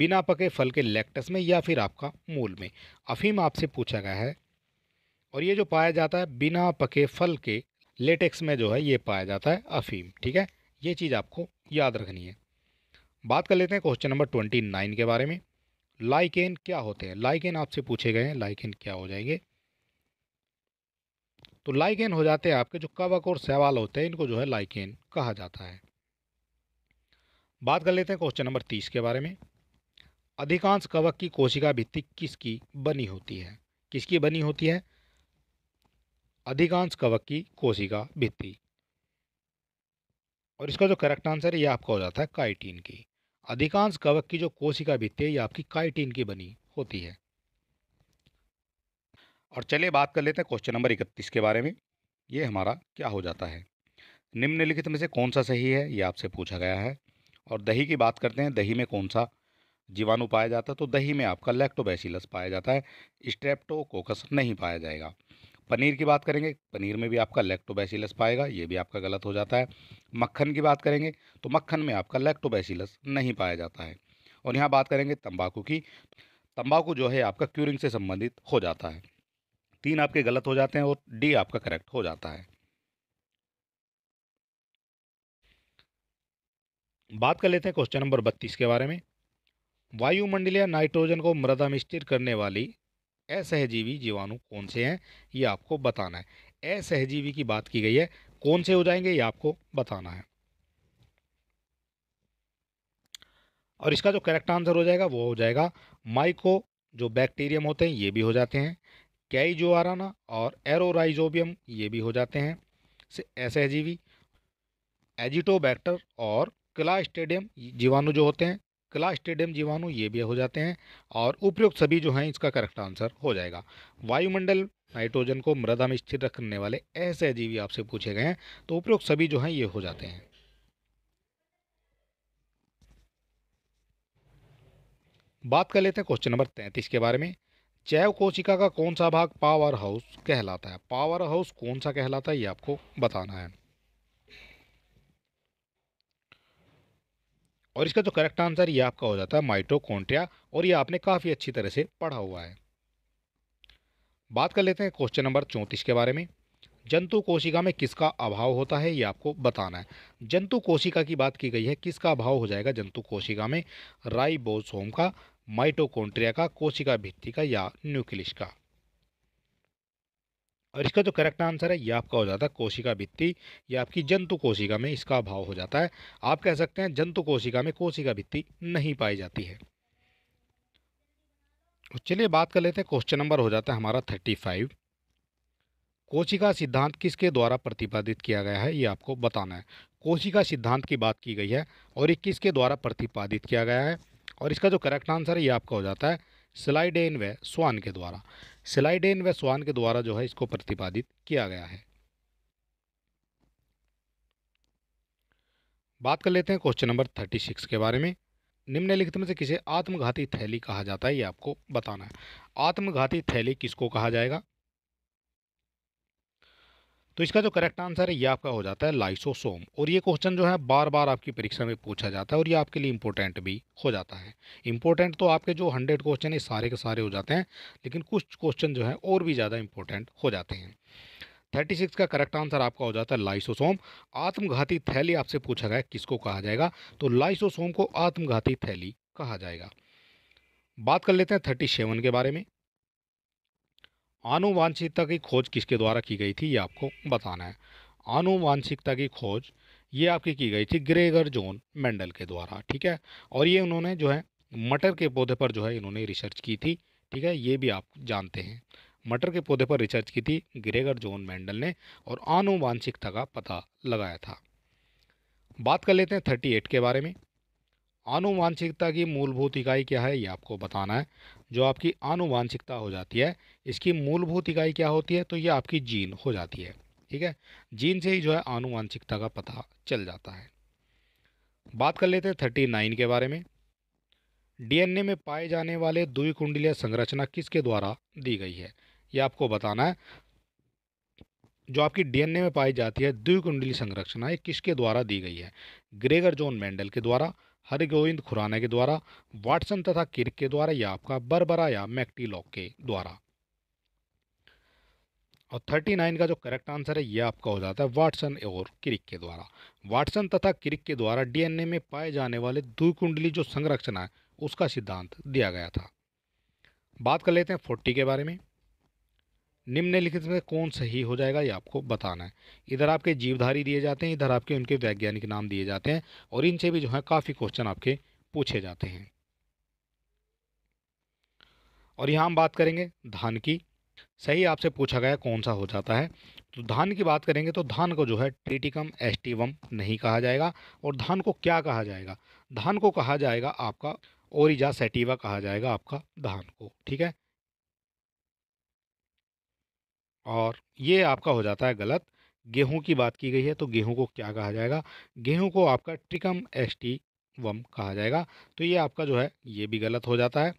बिना पके फल के लेक्टस में या फिर आपका मूल में अफीम आपसे पूछा गया है और ये जो पाया जाता है बिना पके फल के लेटेक्स में जो है ये पाया जाता है अफीम ठीक है ये चीज़ आपको याद रखनी है बात कर लेते हैं क्वेश्चन नंबर ट्वेंटी नाइन के बारे में लाइकेन क्या होते हैं लाइकेन आपसे पूछे गए हैं लाइकेन क्या हो जाएंगे तो लाइकेन हो जाते हैं आपके जो कवक और सवाल होते हैं इनको जो है लाइकेन कहा जाता है बात कर लेते हैं क्वेश्चन नंबर तीस के बारे में अधिकांश कवक की कोशिका भित्ति किसकी बनी होती है किसकी बनी होती है अधिकांश कवक की कोशिका भित्ति और इसका जो करेक्ट आंसर है ये आपका हो जाता है काइटीन की अधिकांश कवक की जो कोशिका भित्ति है ये आपकी काइटीन की बनी होती है और चलिए बात कर लेते हैं क्वेश्चन नंबर इकतीस के बारे में ये हमारा क्या हो जाता है निम्नलिखित में से कौन सा सही है ये आपसे पूछा गया है और दही की बात करते हैं दही में कौन सा जीवाणु पाया जाता है तो दही में आपका लैक्टोबैसिलस पाया जाता है स्ट्रेप्टोकोकस नहीं पाया जाएगा पनीर की बात करेंगे पनीर में भी आपका लैक्टोबैसिलस पाएगा ये भी आपका गलत हो जाता है मक्खन की बात करेंगे तो मक्खन में आपका लैक्टोबैसिलस नहीं पाया जाता है और यहाँ बात करेंगे तंबाकू की तंबाकू जो है आपका क्यूरिंग से संबंधित हो जाता है तीन आपके गलत हो जाते हैं और डी आपका करेक्ट हो जाता है बात कर लेते हैं क्वेश्चन नंबर बत्तीस के बारे में वायुमंडलीय नाइट्रोजन को मृदा में स्थिर करने वाली असहजीवी जीवाणु कौन से हैं ये आपको बताना है असहजीवी की बात की गई है कौन से हो जाएंगे ये आपको बताना है और इसका जो करेक्ट आंसर हो जाएगा वो हो जाएगा माइको जो बैक्टीरियम होते हैं ये भी हो जाते हैं कैजोआराना और एरोराइजोबियम ये भी हो जाते हैं सहजीवी एजिटोबैक्टर और क्लास्टेडियम जीवाणु जो होते हैं क्लास्टेडियम जीवाणु ये भी हो जाते हैं और उपयुक्त सभी जो हैं इसका करेक्ट आंसर हो जाएगा वायुमंडल नाइट्रोजन को मृदा में स्थिर रखने वाले जीवी आपसे पूछे गए हैं तो उपयुक्त सभी जो हैं ये हो जाते हैं बात कर लेते हैं क्वेश्चन नंबर तैंतीस के बारे में जैव कोशिका का कौन सा भाग पावर हाउस कहलाता है पावर हाउस कौन सा कहलाता है ये आपको बताना है और इसका जो करेक्ट आंसर ये आपका हो जाता है माइटोकॉन्ट्रिया और ये आपने काफ़ी अच्छी तरह से पढ़ा हुआ है बात कर लेते हैं क्वेश्चन नंबर चौंतीस के बारे में जंतु कोशिका में किसका अभाव होता है ये आपको बताना है जंतु कोशिका की बात की गई है किसका अभाव हो जाएगा जंतु कोशिका में राइबोसोम का माइटोकॉन्ट्रिया का कोशिका भित्ति का या न्यूक्लिस का और इसका जो करेक्ट आंसर है ये आपका हो जाता है कोशिका भित्ति या आपकी जंतु कोशिका में इसका अभाव हो जाता है आप कह सकते हैं जंतु कोशिका में कोशिका भित्ति नहीं पाई जाती है तो चलिए बात कर लेते हैं क्वेश्चन नंबर हो जाता है हमारा थर्टी फाइव कोशिका सिद्धांत किसके द्वारा प्रतिपादित किया गया है ये आपको बताना है कोशिका सिद्धांत की बात की गई है और ये किसके द्वारा प्रतिपादित किया गया है और इसका जो करेक्ट आंसर है ये आपका हो जाता है सिलाईडेन व स्वान के द्वारा सिलाईडेन व स्वान के द्वारा जो है इसको प्रतिपादित किया गया है बात कर लेते हैं क्वेश्चन नंबर थर्टी सिक्स के बारे में निम्नलिखित में से किसे आत्मघाती थैली कहा जाता है ये आपको बताना है आत्मघाती थैली किसको कहा जाएगा तो इसका जो करेक्ट आंसर है ये आपका हो जाता है लाइसोसोम और ये क्वेश्चन जो है बार बार आपकी परीक्षा में पूछा जाता है और ये आपके लिए इंपॉर्टेंट भी हो जाता है इंपॉर्टेंट तो आपके जो हंड्रेड क्वेश्चन है सारे के सारे हो जाते हैं लेकिन कुछ क्वेश्चन जो है और भी ज़्यादा इंपॉर्टेंट हो जाते हैं थर्टी सिक्स का करेक्ट आंसर आपका हो जाता है लाइसोसोम आत्मघाती थैली आपसे पूछा गया किसको कहा जाएगा तो लाइसोसोम को आत्मघाती थैली कहा जाएगा बात कर लेते हैं थर्टी सेवन के बारे में आनुवांशिकता की खोज किसके द्वारा की गई थी ये आपको बताना है आनुवांशिकता की खोज ये आपकी की गई थी ग्रेगर जोन मेंडल के द्वारा ठीक है और ये उन्होंने जो है मटर के पौधे पर जो है इन्होंने रिसर्च की थी ठीक है ये भी आप जानते हैं मटर के पौधे पर रिसर्च की थी ग्रेगर जोन मेंडल ने और आनुवांशिकता का पता लगाया था बात कर लेते हैं थर्टी एट के बारे में आनुवांशिकता की मूलभूत इकाई क्या है ये आपको बताना है जो आपकी आनुवांशिकता हो जाती है इसकी मूलभूत इकाई क्या होती है तो ये आपकी जीन हो जाती है ठीक है जीन से ही जो है आनुवांशिकता का पता चल जाता है बात कर लेते हैं थर्टी नाइन के बारे में डीएनए में पाए जाने वाले द्विकुंडलीय संरचना किसके द्वारा दी गई है ये आपको बताना है जो आपकी डीएनए में पाई जाती है द्विकुंडली संरचना ये किसके द्वारा दी गई है ग्रेगर जोन मेंडल के द्वारा हरिगोविंद खुराना के द्वारा वाटसन तथा किर्क के द्वारा या आपका बरबरा या मैक्टीलॉक के द्वारा और 39 का जो करेक्ट आंसर है यह आपका हो जाता है वाटसन और क्रिक के द्वारा वाटसन तथा क्रिक के द्वारा डीएनए में पाए जाने वाले द्विकुंडली जो संरचना है उसका सिद्धांत दिया गया था बात कर लेते हैं फोर्टी के बारे में निम्नलिखित में कौन सही हो जाएगा ये आपको बताना है इधर आपके जीवधारी दिए जाते हैं इधर आपके उनके वैज्ञानिक नाम दिए जाते हैं और इनसे भी जो है काफ़ी क्वेश्चन आपके पूछे जाते हैं और यहाँ हम बात करेंगे धान की सही आपसे पूछा गया कौन सा हो जाता है तो धान की बात करेंगे तो धान को जो है ट्रिटिकम एस्टिवम नहीं कहा जाएगा और धान को क्या कहा जाएगा धान को कहा जाएगा आपका ओरिजा सेटिवा कहा जाएगा आपका धान को ठीक है और ये आपका हो जाता है गलत गेहूं की बात की गई है तो गेहूं को क्या कहा जाएगा गेहूं को आपका ट्रिकम एस्टी वम कहा जाएगा तो ये आपका जो है ये भी गलत हो जाता है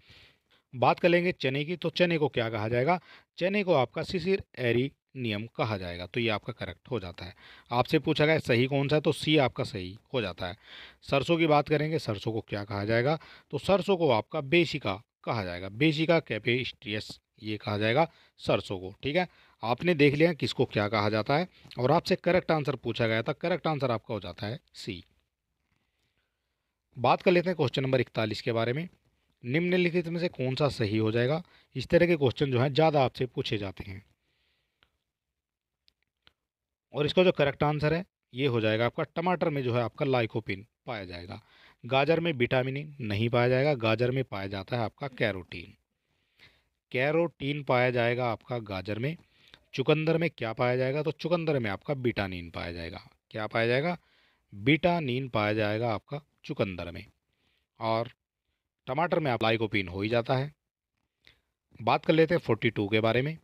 बात कर लेंगे चने की तो चने को क्या कहा जाएगा चने को आपका सिसिर एरी नियम कहा जाएगा तो ये आपका करेक्ट हो जाता है आपसे पूछा गया सही कौन सा है तो सी आपका सही हो जाता है सरसों की बात करेंगे सरसों को क्या कहा जाएगा तो सरसों को आपका बेसिका कहा जाएगा बेसिका कैपेस्ट्रियस ये कहा जाएगा सरसों को ठीक है आपने देख लिया किसको क्या कहा जाता है और आपसे करेक्ट आंसर पूछा गया था करेक्ट आंसर आपका हो जाता है सी बात कर लेते हैं क्वेश्चन नंबर इकतालीस के बारे में निम्नलिखित में से कौन सा सही हो जाएगा इस तरह के क्वेश्चन जो हैं ज़्यादा आपसे पूछे जाते हैं और इसका जो करेक्ट आंसर है ये हो जाएगा आपका टमाटर में जो है आपका लाइकोपिन पाया जाएगा गाजर में विटामिन e नहीं पाया जाएगा गाजर में पाया जाता है आपका कैरोटीन कैरोटीन पाया जाएगा आपका गाजर में चुकंदर में क्या पाया जाएगा तो चुकंदर में आपका बीटा नीन पाया जाएगा क्या पाया जाएगा बीटा नीन पाया जाएगा आपका चुकंदर में और टमाटर में आप लाइकोपिन हो ही जाता है बात कर लेते हैं फोर्टी टू के बारे में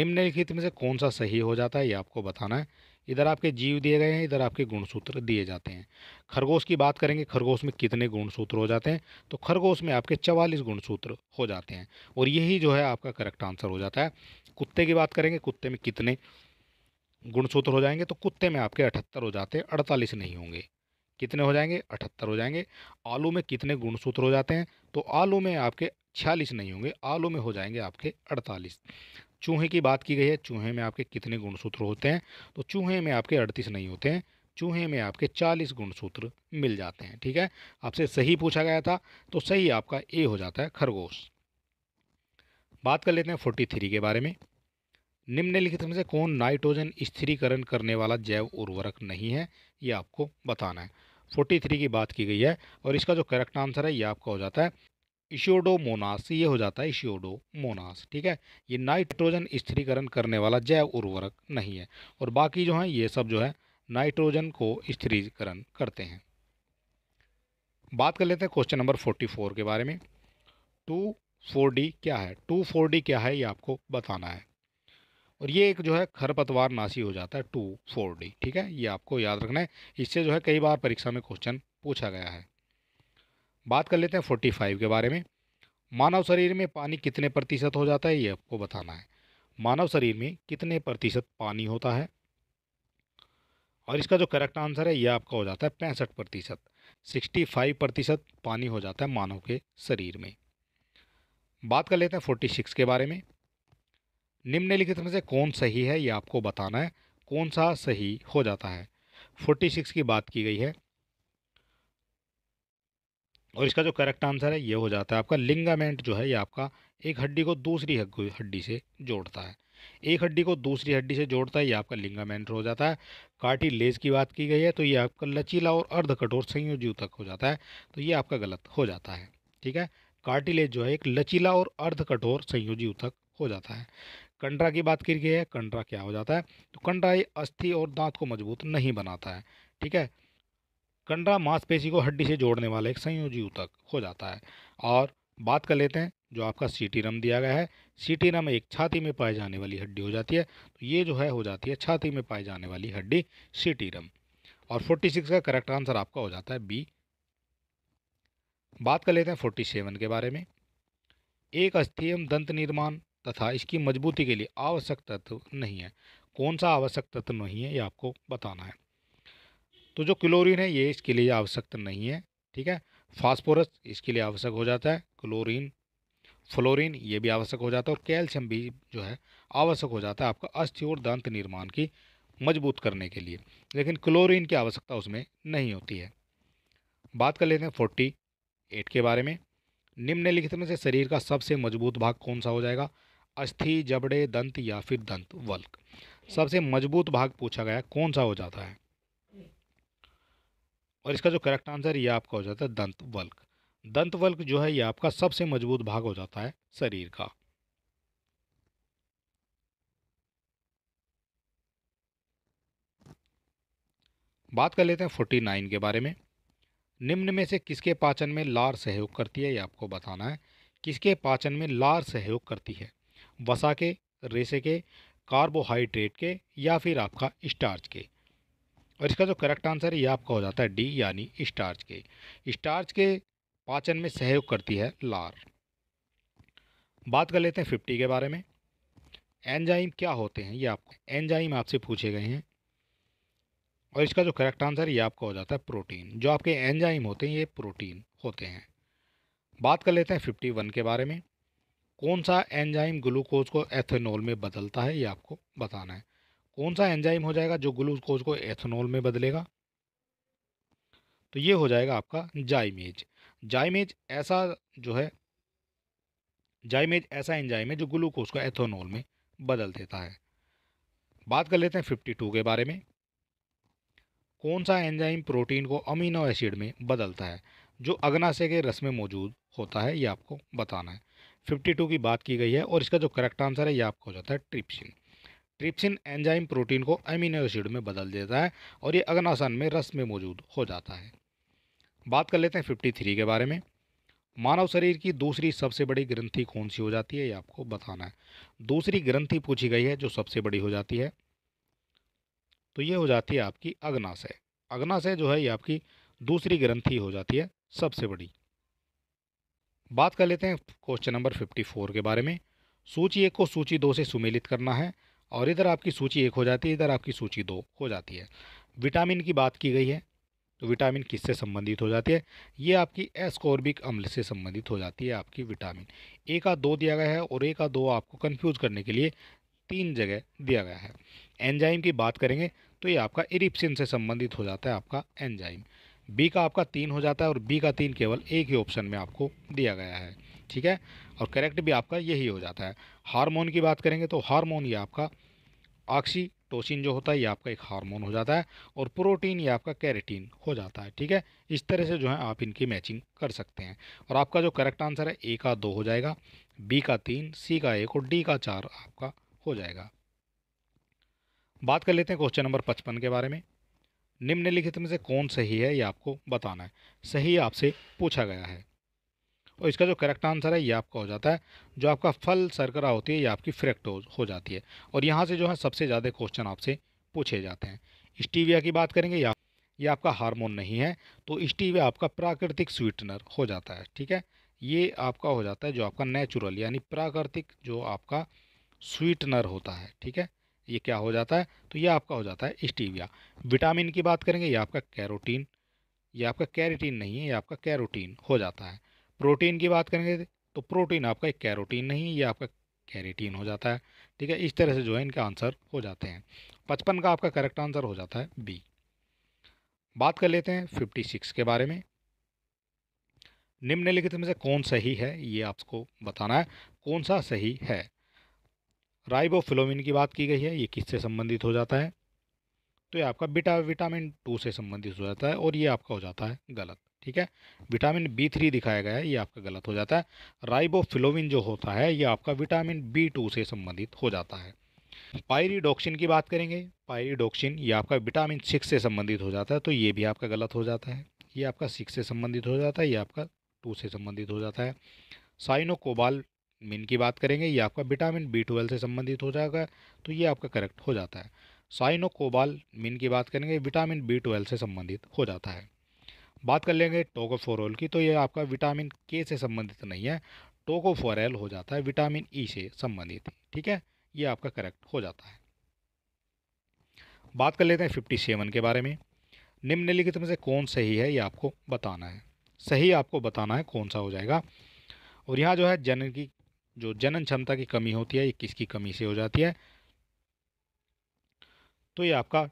निम्नलिखित में से कौन सा सही हो जाता है ये आपको बताना है इधर आपके जीव दिए गए हैं इधर आपके गुणसूत्र दिए जाते हैं खरगोश की बात करेंगे खरगोश में कितने गुणसूत्र हो जाते हैं तो खरगोश में आपके चवालीस गुणसूत्र हो जाते हैं और यही जो है आपका करेक्ट आंसर हो जाता है कुत्ते की बात करेंगे कुत्ते में कितने गुणसूत्र हो जाएंगे तो कुत्ते में आपके अठहत्तर हो जाते हैं अड़तालीस नहीं होंगे कितने हो जाएंगे अठहत्तर हो जाएंगे आलू में कितने गुणसूत्र हो जाते हैं तो आलू में आपके छियालीस नहीं होंगे आलू में हो जाएंगे आपके अड़तालीस चूहे की बात की गई है चूहे में आपके कितने गुणसूत्र होते हैं तो चूहे में आपके अड़तीस नहीं होते हैं चूहे में आपके चालीस गुणसूत्र मिल जाते हैं ठीक है आपसे सही पूछा गया था तो सही आपका ए हो जाता है खरगोश बात कर लेते हैं फोर्टी थ्री के बारे में निम्नलिखित में से कौन नाइट्रोजन स्थिरीकरण करने वाला जैव उर्वरक नहीं है ये आपको बताना है फोर्टी थ्री की बात की गई है और इसका जो करेक्ट आंसर है ये आपका हो जाता है इशियोडोमोनास ये हो जाता है इशियोडोमोनास ठीक है ये नाइट्रोजन स्थिरीकरण करने वाला जैव उर्वरक नहीं है और बाकी जो है ये सब जो है नाइट्रोजन को स्थिरीकरण करते हैं बात कर लेते हैं क्वेश्चन नंबर फोर्टी फोर के बारे में टू फोर डी क्या है टू फोर डी क्या है ये आपको बताना है और ये एक जो है खरपतवार नाशी हो जाता है टू फोर डी ठीक है ये आपको याद रखना है इससे जो है कई बार परीक्षा में क्वेश्चन पूछा गया है बात कर लेते हैं फोर्टी फाइव के बारे में मानव शरीर में पानी कितने प्रतिशत हो जाता है ये आपको बताना है मानव शरीर में कितने प्रतिशत पानी होता है और इसका जो करेक्ट आंसर है यह आपका हो जाता है पैंसठ प्रतिशत सिक्सटी फाइव प्रतिशत पानी हो जाता है मानव के शरीर में बात कर लेते हैं फोर्टी सिक्स के बारे में निम्नलिखित में से कौन सही है ये आपको बताना है कौन सा सही हो जाता है फोर्टी सिक्स की बात की गई है और इसका जो करेक्ट आंसर है ये हो जाता है आपका लिंगामेंट जो है ये आपका एक हड्डी को दूसरी हड्डी से जोड़ता है एक हड्डी को दूसरी हड्डी से जोड़ता है ये आपका लिंगामेंट हो जाता है काटी लेज की बात की गई है तो ये आपका लचीला और अर्ध कठोर संयोजी तक हो जाता है तो ये आपका गलत हो जाता है ठीक है कार्टिलेज जो है एक लचीला और अर्ध कठोर संयोजी ऊतक हो जाता है कंडरा की बात की गई है कंडरा क्या हो जाता है तो कंडरा ये अस्थि और दांत को मजबूत नहीं बनाता है ठीक है कंडरा मांसपेशी को हड्डी से जोड़ने वाला एक संयोजी ऊतक हो जाता है और बात कर लेते हैं जो आपका रम दिया गया है रम एक छाती में पाई जाने वाली हड्डी हो जाती है तो ये जो है हो जाती है छाती में पाई जाने वाली हड्डी रम और 46 का करेक्ट आंसर आपका हो जाता है बी बात कर लेते हैं 47 के बारे में एक अस्थियम दंत निर्माण तथा इसकी मजबूती के लिए आवश्यक तत्व नहीं है कौन सा आवश्यक तत्व नहीं है ये आपको बताना है तो जो क्लोरीन है ये इसके लिए आवश्यक नहीं है ठीक है फास्फोरस इसके लिए आवश्यक हो जाता है क्लोरीन फ्लोरीन ये भी आवश्यक हो जाता है और कैल्शियम भी जो है आवश्यक हो जाता है आपका अस्थि और दंत निर्माण की मजबूत करने के लिए लेकिन क्लोरीन की आवश्यकता उसमें नहीं होती है बात कर लेते हैं फोर्टी एट के बारे में निम्नलिखित में से शरीर का सबसे मजबूत भाग कौन सा हो जाएगा अस्थि जबड़े दंत या फिर दंत वल्क सबसे मजबूत भाग पूछा गया कौन सा हो जाता है और इसका जो करेक्ट आंसर ये आपका हो जाता है दंत वल्क दंत वल्क जो है ये आपका सबसे मजबूत भाग हो जाता है शरीर का बात कर लेते हैं फोर्टी नाइन के बारे में निम्न में से किसके पाचन में लार सहयोग करती है ये आपको बताना है किसके पाचन में लार सहयोग करती है वसा के रेसे के कार्बोहाइड्रेट के या फिर आपका स्टार्च के और इसका जो करेक्ट आंसर है ये आपका हो जाता है डी यानी स्टार्च के स्टार्च के पाचन में सहयोग करती है लार बात कर लेते हैं फिफ्टी के बारे में एंजाइम क्या होते हैं ये आपको एंजाइम आपसे पूछे गए हैं और इसका जो करेक्ट आंसर ये आपका हो जाता है प्रोटीन जो आपके एंजाइम होते हैं ये प्रोटीन होते हैं बात कर लेते हैं फिफ्टी वन के बारे में कौन सा एंजाइम ग्लूकोज को एथेनॉल में बदलता है ये आपको बताना है कौन सा एंजाइम हो जाएगा जो ग्लूकोज को एथेनॉल में बदलेगा तो ये हो जाएगा आपका जाइमेज जाइमेज ऐसा जो है जाइमेज ऐसा एंजाइम है जो ग्लूकोज को एथेनॉल में बदल देता है बात कर लेते हैं फिफ्टी टू के बारे में कौन सा एंजाइम प्रोटीन को अमीनो एसिड में बदलता है जो अग्नाशय के रस में मौजूद होता है ये आपको बताना है फिफ्टी टू की बात की गई है और इसका जो करेक्ट आंसर है ये आपका हो जाता है ट्रिप्सिन ट्रिप्सिन एंजाइम प्रोटीन को अमीनो एसिड में बदल देता है और ये अग्नाशन में रस में मौजूद हो जाता है बात कर लेते हैं फिफ्टी थ्री के बारे में मानव शरीर की दूसरी सबसे बड़ी ग्रंथि कौन सी हो जाती है ये आपको बताना है दूसरी ग्रंथि पूछी गई है जो सबसे बड़ी हो जाती है तो ये हो जाती है आपकी अग्नाशय अग्नाशय जो है ये आपकी दूसरी ग्रंथि हो जाती है सबसे बड़ी बात कर लेते हैं क्वेश्चन नंबर फिफ्टी फोर के बारे में सूची एक को सूची दो से सुमेलित करना है और इधर आपकी सूची एक हो जाती है इधर आपकी सूची दो हो जाती है विटामिन की बात की गई है तो विटामिन किससे संबंधित हो जाती है ये आपकी एस्कॉर्बिक अम्ल से संबंधित हो जाती है आपकी विटामिन ए का दो दिया गया है और ए का दो आपको कन्फ्यूज़ करने के लिए तीन जगह दिया गया है एंजाइम की बात करेंगे तो ये आपका इरिप्सिन से संबंधित हो जाता है आपका एंजाइम बी का आपका तीन हो जाता है और बी का तीन केवल एक ही ऑप्शन में आपको दिया गया है ठीक है और करेक्ट भी आपका यही हो जाता है हार्मोन की बात करेंगे तो हार्मोन ये आपका ऑक्सी टोसिन जो होता है ये आपका एक हार्मोन हो जाता है और प्रोटीन ये आपका कैरेटीन हो जाता है ठीक है इस तरह से जो है आप इनकी मैचिंग कर सकते हैं और आपका जो करेक्ट आंसर है ए का दो हो जाएगा बी का तीन सी का एक और डी का चार आपका हो जाएगा बात कर लेते हैं क्वेश्चन नंबर पचपन के बारे में निम्नलिखित में से कौन सही है ये आपको बताना है सही आपसे पूछा गया है और इसका जो करेक्ट आंसर है ये आपका हो जाता है जो आपका फल सरकरा होती है ये आपकी फ्रैक्ट हो जाती है और यहाँ से जो है सबसे ज़्यादा क्वेश्चन आपसे पूछे जाते हैं स्टीविया की बात करेंगे या ये आपका हार्मोन नहीं है तो स्टीविया आपका प्राकृतिक स्वीटनर हो जाता है ठीक है ये आपका हो जाता है जो आपका नेचुरल यानी प्राकृतिक जो आपका स्वीटनर होता है ठीक है ये क्या हो जाता है तो ये आपका हो जाता है स्टीविया विटामिन की बात करेंगे ये आपका कैरोटीन ये आपका कैरेटीन नहीं है ये आपका कैरोटीन हो जाता है प्रोटीन की बात करेंगे तो प्रोटीन आपका एक कैरोटीन नहीं ये आपका कैरेटीन हो जाता है ठीक है इस तरह से जो है इनके आंसर हो जाते हैं पचपन का आपका करेक्ट आंसर हो जाता है बी बात कर लेते हैं फिफ्टी सिक्स के बारे में निम्नलिखित में से कौन सही है ये आपको बताना है कौन सा सही है राइबोफ्लोमिन की बात की गई है ये किससे संबंधित हो जाता है तो ये आपका बिटा विटामिन टू से संबंधित हो जाता है और ये आपका हो जाता है गलत ठीक है विटामिन बी थ्री दिखाया गया है ये आपका गलत हो जाता है राइबोफिलोविन जो होता है ये आपका विटामिन बी टू से संबंधित हो जाता है पायरीडोक्सिन की बात करेंगे पायरीडोक्सिन ये आपका विटामिन सिक्स से संबंधित हो जाता है तो ये भी आपका गलत हो जाता है ये आपका सिक्स से संबंधित हो जाता है ये आपका टू से संबंधित हो जाता है साइनोकोबाल मिन की बात करेंगे ये आपका विटामिन बी ट्वेल्व से संबंधित हो जाएगा तो ये आपका करेक्ट हो जाता है साइनोकोबाल मिन की बात करेंगे विटामिन बी ट्वेल्व से संबंधित हो जाता है बात कर लेंगे टोकोफोरल की तो ये आपका विटामिन के से संबंधित नहीं है टोकोफोरेल हो जाता है विटामिन ई e से संबंधित ठीक है ये आपका करेक्ट हो जाता है बात कर लेते हैं फिफ्टी सेवन के बारे में निम्नलिखित में से कौन सही है ये आपको बताना है सही आपको बताना है कौन सा हो जाएगा और यहाँ जो है जनन की जो जनन क्षमता की कमी होती है ये किसकी कमी से हो जाती है तो ये आपका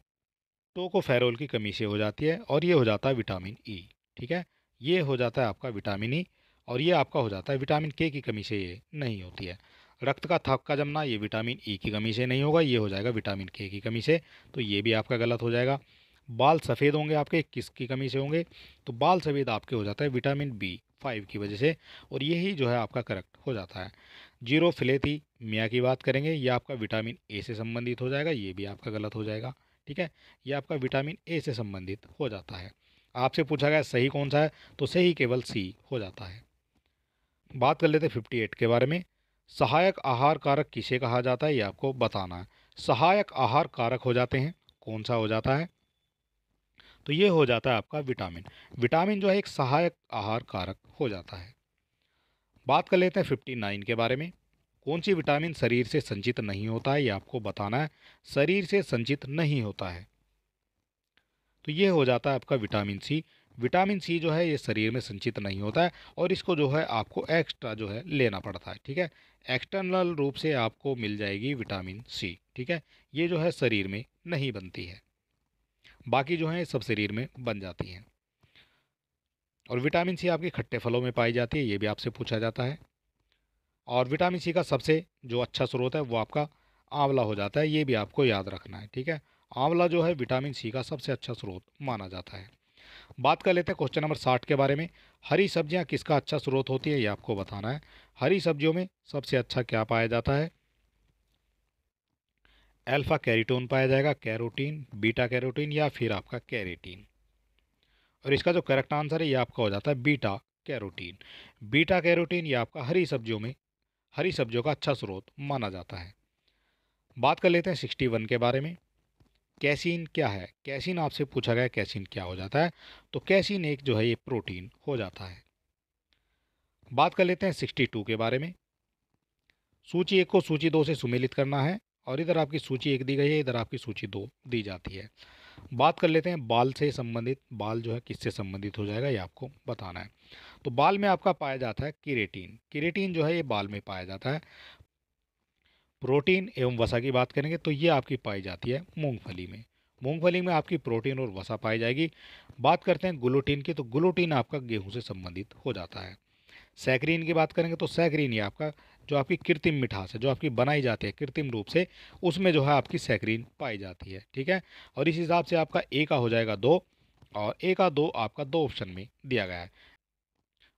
टोकोफेरोल तो की कमी से हो जाती है और ये हो जाता है विटामिन ई e, ठीक है ये हो जाता है आपका विटामिन ई e और ये आपका हो जाता है विटामिन के की कमी से ये नहीं होती है रक्त का थक का जमना ये विटामिन ई e की कमी से नहीं होगा ये हो जाएगा विटामिन के की कमी से तो ये भी आपका गलत हो जाएगा बाल सफ़ेद होंगे आपके किसकी कमी से होंगे तो बाल सफ़ेद आपके हो जाता है विटामिन बी फाइव की वजह से और यही जो है आपका करेक्ट हो जाता है जीरो फिलेती मियाँ की बात करेंगे ये आपका विटामिन ए से संबंधित हो जाएगा ये भी आपका गलत हो जाएगा ठीक है ये आपका विटामिन ए से संबंधित हो जाता है आपसे पूछा गया सही कौन सा है तो सही केवल सी हो जाता है बात कर लेते फिफ्टी एट के बारे में सहायक आहार कारक किसे कहा जाता है ये आपको बताना है सहायक आहार कारक हो जाते हैं कौन सा हो जाता है तो ये हो जाता है आपका विटामिन विटामिन जो है एक सहायक आहार कारक हो जाता है बात कर लेते हैं फिफ्टी नाइन के बारे में कौन सी विटामिन शरीर से संचित नहीं होता है ये आपको बताना है शरीर से संचित नहीं होता है तो ये हो जाता है आपका विटामिन सी विटामिन सी जो है ये शरीर में संचित नहीं होता है और इसको जो है आपको एक्स्ट्रा जो है लेना पड़ता है ठीक है एक्सटर्नल रूप से आपको मिल जाएगी विटामिन सी ठीक है ये जो है शरीर में नहीं बनती है बाकी जो है सब शरीर में बन जाती हैं और विटामिन सी आपके खट्टे फलों में पाई जाती है ये भी आपसे पूछा जाता है और विटामिन सी का सबसे जो अच्छा स्रोत है वो आपका आंवला हो जाता है ये भी आपको याद रखना है ठीक है आंवला जो है विटामिन सी का सबसे अच्छा स्रोत माना जाता है बात कर लेते हैं क्वेश्चन नंबर साठ के बारे में हरी सब्जियां किसका अच्छा स्रोत होती है ये आपको बताना है हरी सब्जियों में सबसे अच्छा क्या पाया जाता है अल्फा कैरिटोन पाया जाएगा कैरोटीन बीटा कैरोटीन या फिर आपका कैरेटीन और इसका जो करेक्ट आंसर है ये आपका हो जाता है बीटा कैरोटीन बीटा कैरोटीन ये आपका हरी सब्जियों में हरी सब्जियों का अच्छा स्रोत माना जाता है बात कर लेते हैं सिक्सटी वन के बारे में कैसीन क्या है कैसीन आपसे पूछा गया कैसीन क्या हो जाता है तो कैसीन एक जो है ये प्रोटीन हो जाता है बात कर लेते हैं सिक्सटी टू के बारे में सूची एक को सूची दो से सुमेलित करना है और इधर आपकी सूची एक दी गई है इधर आपकी सूची दो दी जाती है बात कर लेते हैं बाल से संबंधित बाल जो है किससे संबंधित हो जाएगा ये आपको बताना है तो बाल में आपका पाया जाता है किरेटीन किरेटीन जो है ये बाल में पाया जाता है प्रोटीन एवं वसा की बात करेंगे तो ये आपकी पाई जाती है मूंगफली में मूंगफली में आपकी प्रोटीन और वसा पाई जाएगी बात करते हैं ग्लूटीन की तो ग्लूटीन आपका गेहूं से संबंधित हो जाता है सैक्रीन की बात करेंगे तो सैक्रीन ये आपका जो आपकी कृत्रिम मिठास है जो आपकी बनाई जाती है कृत्रिम रूप से उसमें जो है आपकी सैक्रीन पाई जाती है ठीक है और इस हिसाब से आपका ए का हो जाएगा दो और ए का दो आपका दो ऑप्शन में दिया गया है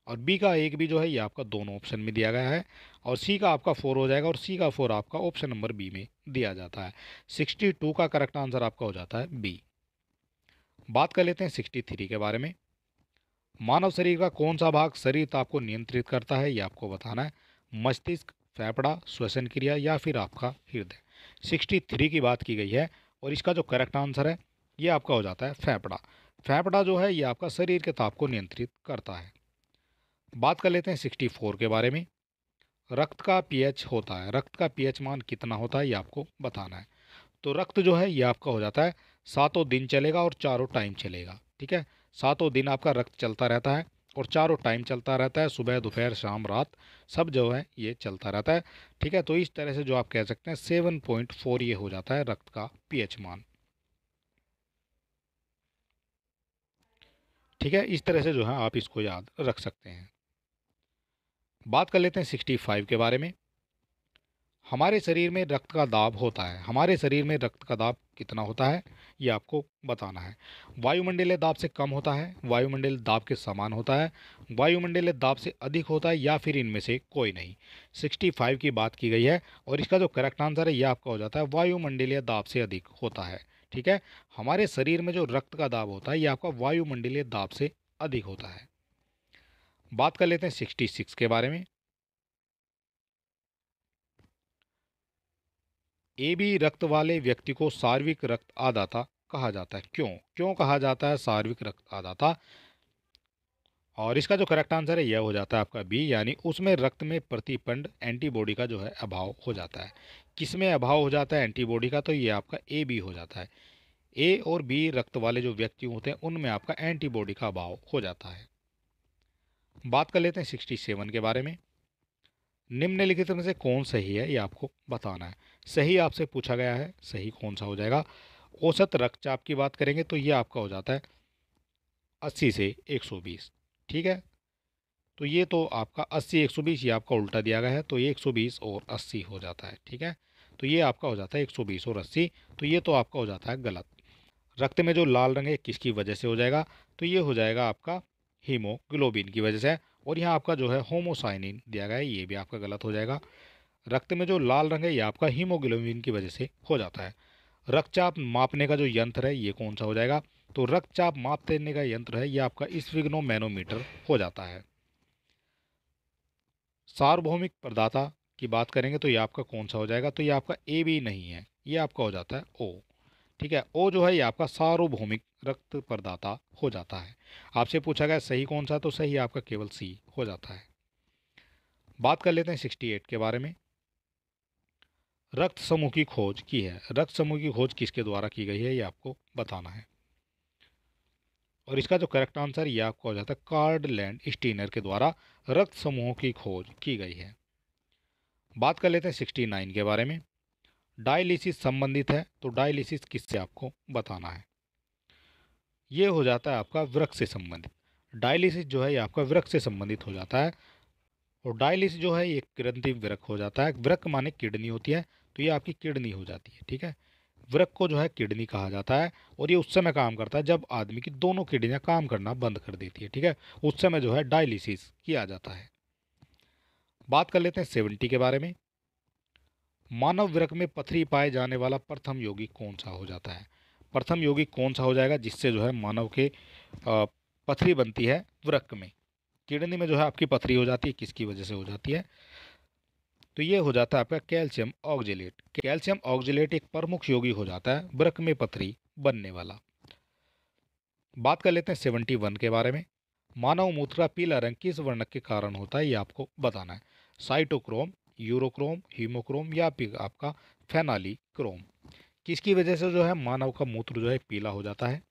और बी का एक भी जो है ये आपका दोनों ऑप्शन में दिया गया है और सी का आपका फोर हो जाएगा और सी का फोर आपका ऑप्शन नंबर बी में दिया जाता है सिक्सटी टू का करेक्ट आंसर आपका हो जाता है बी बात कर लेते हैं सिक्सटी थ्री के बारे में मानव शरीर का कौन सा भाग शरीर ताप को नियंत्रित करता है ये आपको बताना है मस्तिष्क फेफड़ा श्वसन क्रिया या फिर आपका हृदय सिक्सटी थ्री की बात की गई है और इसका जो करेक्ट आंसर है ये आपका हो जाता है फेफड़ा फेफड़ा जो है ये आपका शरीर के ताप को नियंत्रित करता है बात कर लेते हैं सिक्सटी फोर के बारे में रक्त का पीएच होता है रक्त का पीएच मान कितना होता है ये आपको बताना है तो रक्त जो है ये आपका हो जाता है सातों दिन चलेगा और चारों टाइम चलेगा ठीक है सातों दिन आपका रक्त चलता रहता है और चारों टाइम चलता रहता है सुबह दोपहर शाम रात सब जो है ये चलता रहता है ठीक है तो इस तरह से जो आप कह सकते हैं सेवन पॉइंट फोर ये हो जाता है रक्त का पीएच मान ठीक है इस तरह से जो है आप इसको याद रख सकते हैं बात कर लेते हैं सिक्सटी फाइव के बारे में हमारे शरीर में रक्त का दाब होता है हमारे शरीर में रक्त का दाब कितना होता है ये आपको बताना है वायुमंडलीय दाब से कम होता है वायुमंडल दाब के समान होता है वायुमंडलीय दाब से अधिक होता है या फिर इनमें से कोई नहीं 65 की बात की गई है और इसका जो करेक्ट आंसर है यह आपका हो जाता है वायुमंडलीय दाब से अधिक होता है ठीक है हमारे शरीर में जो रक्त का दाब होता है यह आपका वायुमंडलीय दाब से अधिक होता है बात कर लेते हैं 66 के बारे में ए बी रक्त वाले व्यक्ति को सार्विक रक्त आदाता कहा जाता है क्यों क्यों कहा जाता है सार्विक रक्त आदाता और इसका जो करेक्ट आंसर है यह हो जाता है आपका बी यानी उसमें रक्त में प्रतिपंड एंटीबॉडी का जो है अभाव हो जाता है किस में अभाव हो जाता है एंटीबॉडी का तो ये आपका ए बी हो जाता है ए और बी रक्त वाले जो व्यक्ति होते हैं उनमें आपका एंटीबॉडी का अभाव हो जाता है बात कर लेते हैं सिक्सटी सेवन के बारे में निम्नलिखित में से कौन सही है ये आपको बताना है सही आपसे पूछा गया है सही कौन सा हो जाएगा औसत रक्तचाप की बात करेंगे तो ये आपका हो जाता है अस्सी से एक सौ बीस ठीक है तो ये तो आपका अस्सी एक सौ बीस ये आपका उल्टा दिया गया है तो ये एक सौ बीस और अस्सी हो जाता है ठीक है तो ये आपका हो जाता है एक सौ बीस और अस्सी तो ये तो आपका हो जाता है गलत रक्त में जो लाल रंग है किसकी वजह से हो जाएगा तो ये हो जाएगा आपका हीमोग्लोबिन की वजह से और यहाँ आपका जो है होमोसाइनिन दिया गया है ये भी आपका गलत हो जाएगा रक्त में जो लाल रंग है ये आपका हीमोग्लोबिन की वजह से हो जाता है रक्तचाप मापने का जो यंत्र है ये कौन सा हो जाएगा तो रक्तचाप माप देने का यंत्र है ये आपका स्विग्नो मैनोमीटर हो जाता है सार्वभौमिक प्रदाता की बात करेंगे तो ये आपका कौन सा हो जाएगा तो ये आपका ए भी नहीं है ये आपका हो जाता है ओ ठीक है ओ जो है ये आपका सार्वभौमिक रक्त प्रदाता हो जाता है आपसे पूछा गया सही कौन सा तो सही आपका केवल सी हो जाता है बात कर लेते हैं सिक्सटी एट के बारे में रक्त समूह की खोज की है रक्त समूह की खोज किसके द्वारा की गई है ये आपको बताना है और इसका जो करेक्ट आंसर ये आपको हो जाता है कार्डलैंड स्टीनर के द्वारा रक्त समूहों की खोज की गई है बात कर लेते हैं सिक्सटी नाइन के बारे में डायलिसिस संबंधित है तो डायलिसिस किससे आपको बताना है ये हो जाता है आपका वृक्ष से संबंधित डायलिसिस जो है ये आपका वृक्ष से संबंधित हो जाता है और डायलिस जो है ये ग्रंथि वृक हो जाता है वृक माने किडनी होती है तो ये आपकी किडनी हो जाती है ठीक है वृक को जो है किडनी कहा जाता है और ये उस समय काम करता है जब आदमी की दोनों किडनियाँ काम करना बंद कर देती है ठीक है उस समय जो है डायलिसिस किया जाता है बात कर लेते हैं सेवेंटी के बारे में मानव वृक में पथरी पाए जाने वाला प्रथम योगी कौन सा हो जाता है प्रथम योगी कौन सा हो जाएगा जिससे जो है मानव के पथरी बनती है वृक में किडनी में जो है आपकी पथरी हो जाती है किसकी वजह से हो जाती है तो ये हो जाता है आपका कैल्शियम ऑक्जिलेट कैल्शियम ऑक्जिलेट एक प्रमुख योगी हो जाता है ब्रक में पथरी बनने वाला बात कर लेते हैं सेवेंटी वन के बारे में मानव मूत्र का पीला रंग किस वर्णक के कारण होता है ये आपको बताना है साइटोक्रोम यूरोक्रोम हीमोक्रोम या फिर आपका फेनाली क्रोम किसकी वजह से जो है मानव का मूत्र जो है पीला हो जाता है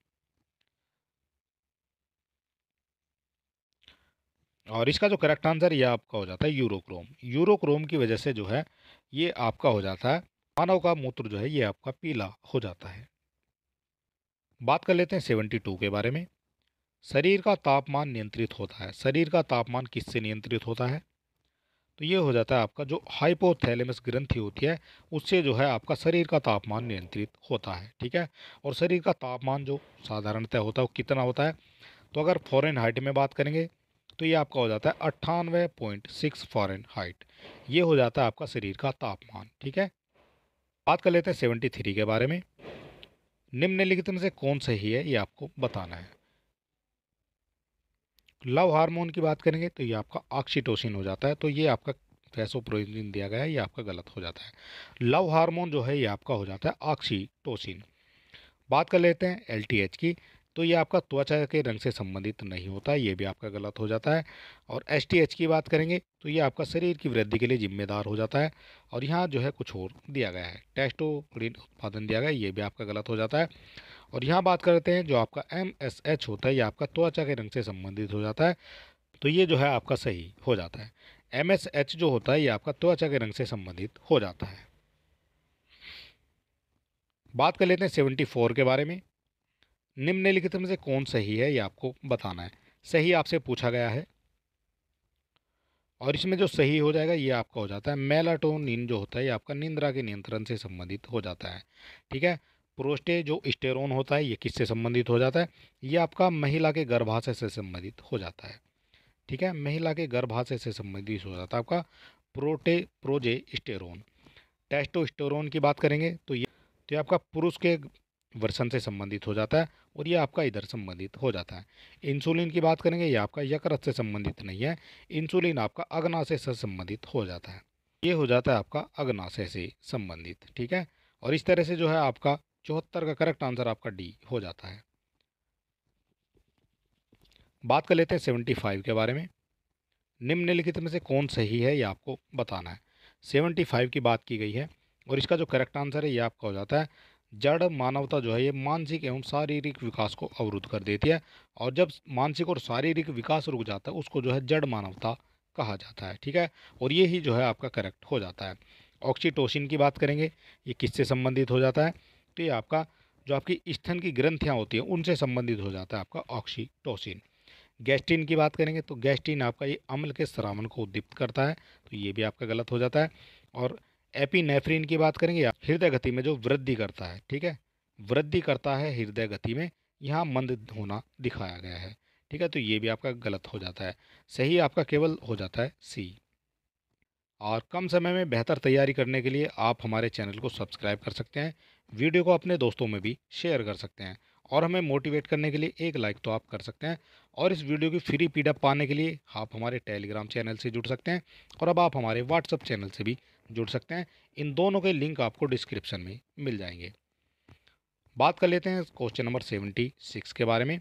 और इसका जो करेक्ट आंसर ये आपका हो जाता है यूरोक्रोम यूरोक्रोम की वजह से जो है ये आपका हो जाता है मानव का मूत्र जो है ये आपका पीला हो जाता है बात कर लेते हैं सेवेंटी टू के बारे में शरीर का तापमान नियंत्रित होता है शरीर का तापमान किससे नियंत्रित होता है तो ये हो जाता है आपका जो हाइपोथैलेमस ग्रंथि होती है उससे जो है आपका शरीर का तापमान नियंत्रित होता है ठीक है और शरीर का तापमान जो साधारणतः होता है वो कितना होता है तो अगर फॉरेन हाइट में बात करेंगे तो ये आपका हो जाता है अट्ठानवे पॉइंट सिक्स फॉरन हाइट ये हो जाता है आपका शरीर का तापमान ठीक है बात कर लेते हैं सेवेंटी थ्री के बारे में निम्नलिखित में से कौन सही है ये आपको बताना है लव हार्मोन की बात करेंगे तो ये आपका ऑक्सीटोसिन हो जाता है तो ये आपका प्रोजिन दिया गया है ये आपका गलत हो जाता है लव हार्मोन जो है ये आपका हो जाता है ऑक्सीटोसिन बात कर लेते हैं एल की तो ये आपका त्वचा के रंग से संबंधित नहीं होता ये भी आपका गलत हो जाता है और एस की बात करेंगे तो ये आपका शरीर की वृद्धि के लिए जिम्मेदार हो जाता है और यहाँ जो है कुछ और दिया गया है टेस्टोक्रीन उत्पादन दिया गया ये भी आपका गलत हो जाता है और यहाँ बात करते हैं जो आपका एम होता है ये आपका त्वचा के रंग से संबंधित हो जाता है तो ये जो है आपका सही हो जाता है एम जो होता है ये आपका त्वचा के रंग से संबंधित हो जाता है बात कर लेते हैं सेवेंटी फोर के बारे में निम्नलिखित में से कौन सही है ये आपको बताना है सही आपसे पूछा गया है और इसमें जो सही हो जाएगा ये आपका हो जाता है मेलाटोनिन जो होता है ये आपका निंद्रा के नियंत्रण से संबंधित हो जाता है ठीक है प्रोस्टे जो स्टेरोन होता है ये किससे संबंधित हो जाता है ये आपका महिला के गर्भाशय से संबंधित हो जाता है ठीक है महिला के गर्भाशय से संबंधित हो जाता है आपका प्रोटे प्रोजे स्टेरोन टेस्टोस्टेरोन की बात करेंगे तो ये तो ये आपका पुरुष के वर्षन से संबंधित हो जाता है और ये आपका इधर संबंधित हो जाता है इंसुलिन की बात करेंगे ये आपका यकृत से संबंधित नहीं है इंसुलिन आपका अग्नाशय से संबंधित हो जाता है ये हो जाता है आपका अग्नाशय से संबंधित ठीक है और इस तरह से जो है आपका चौहत्तर का करेक्ट आंसर आपका डी हो जाता है बात कर लेते हैं सेवेंटी फाइव के बारे में निम्नलिखित में से कौन सही है ये आपको बताना है सेवेंटी फाइव की बात की गई है और इसका जो करेक्ट आंसर है ये आपका हो जाता है जड़ मानवता जो है ये मानसिक एवं शारीरिक विकास को अवरुद्ध कर देती है और जब मानसिक और शारीरिक विकास रुक जाता है उसको जो है जड़ मानवता कहा जाता है ठीक है और ये ही जो है आपका करेक्ट हो जाता है ऑक्सीटोसिन की बात करेंगे ये किससे संबंधित हो जाता है तो ये आपका जो आपकी स्थन की ग्रंथियाँ होती हैं उनसे संबंधित हो जाता है आपका ऑक्सीटोसिन गैस्ट्रीन की बात करेंगे तो गैस्ट्रीन आपका ये अम्ल के श्रावण को उद्दीप्त करता है तो ये भी आपका गलत हो जाता है और एपीनेफ्रिन की बात करेंगे हृदय गति में जो वृद्धि करता है ठीक है वृद्धि करता है हृदय गति में यहाँ मंद होना दिखाया गया है ठीक है तो ये भी आपका गलत हो जाता है सही आपका केवल हो जाता है सी और कम समय में बेहतर तैयारी करने के लिए आप हमारे चैनल को सब्सक्राइब कर सकते हैं वीडियो को अपने दोस्तों में भी शेयर कर सकते हैं और हमें मोटिवेट करने के लिए एक लाइक तो आप कर सकते हैं और इस वीडियो की फ्री पीडअप पाने के लिए आप हमारे टेलीग्राम चैनल से जुड़ सकते हैं और अब आप हमारे व्हाट्सअप चैनल से भी जुड़ सकते हैं इन दोनों के लिंक आपको डिस्क्रिप्शन में मिल जाएंगे बात कर लेते हैं क्वेश्चन नंबर सेवेंटी सिक्स के बारे में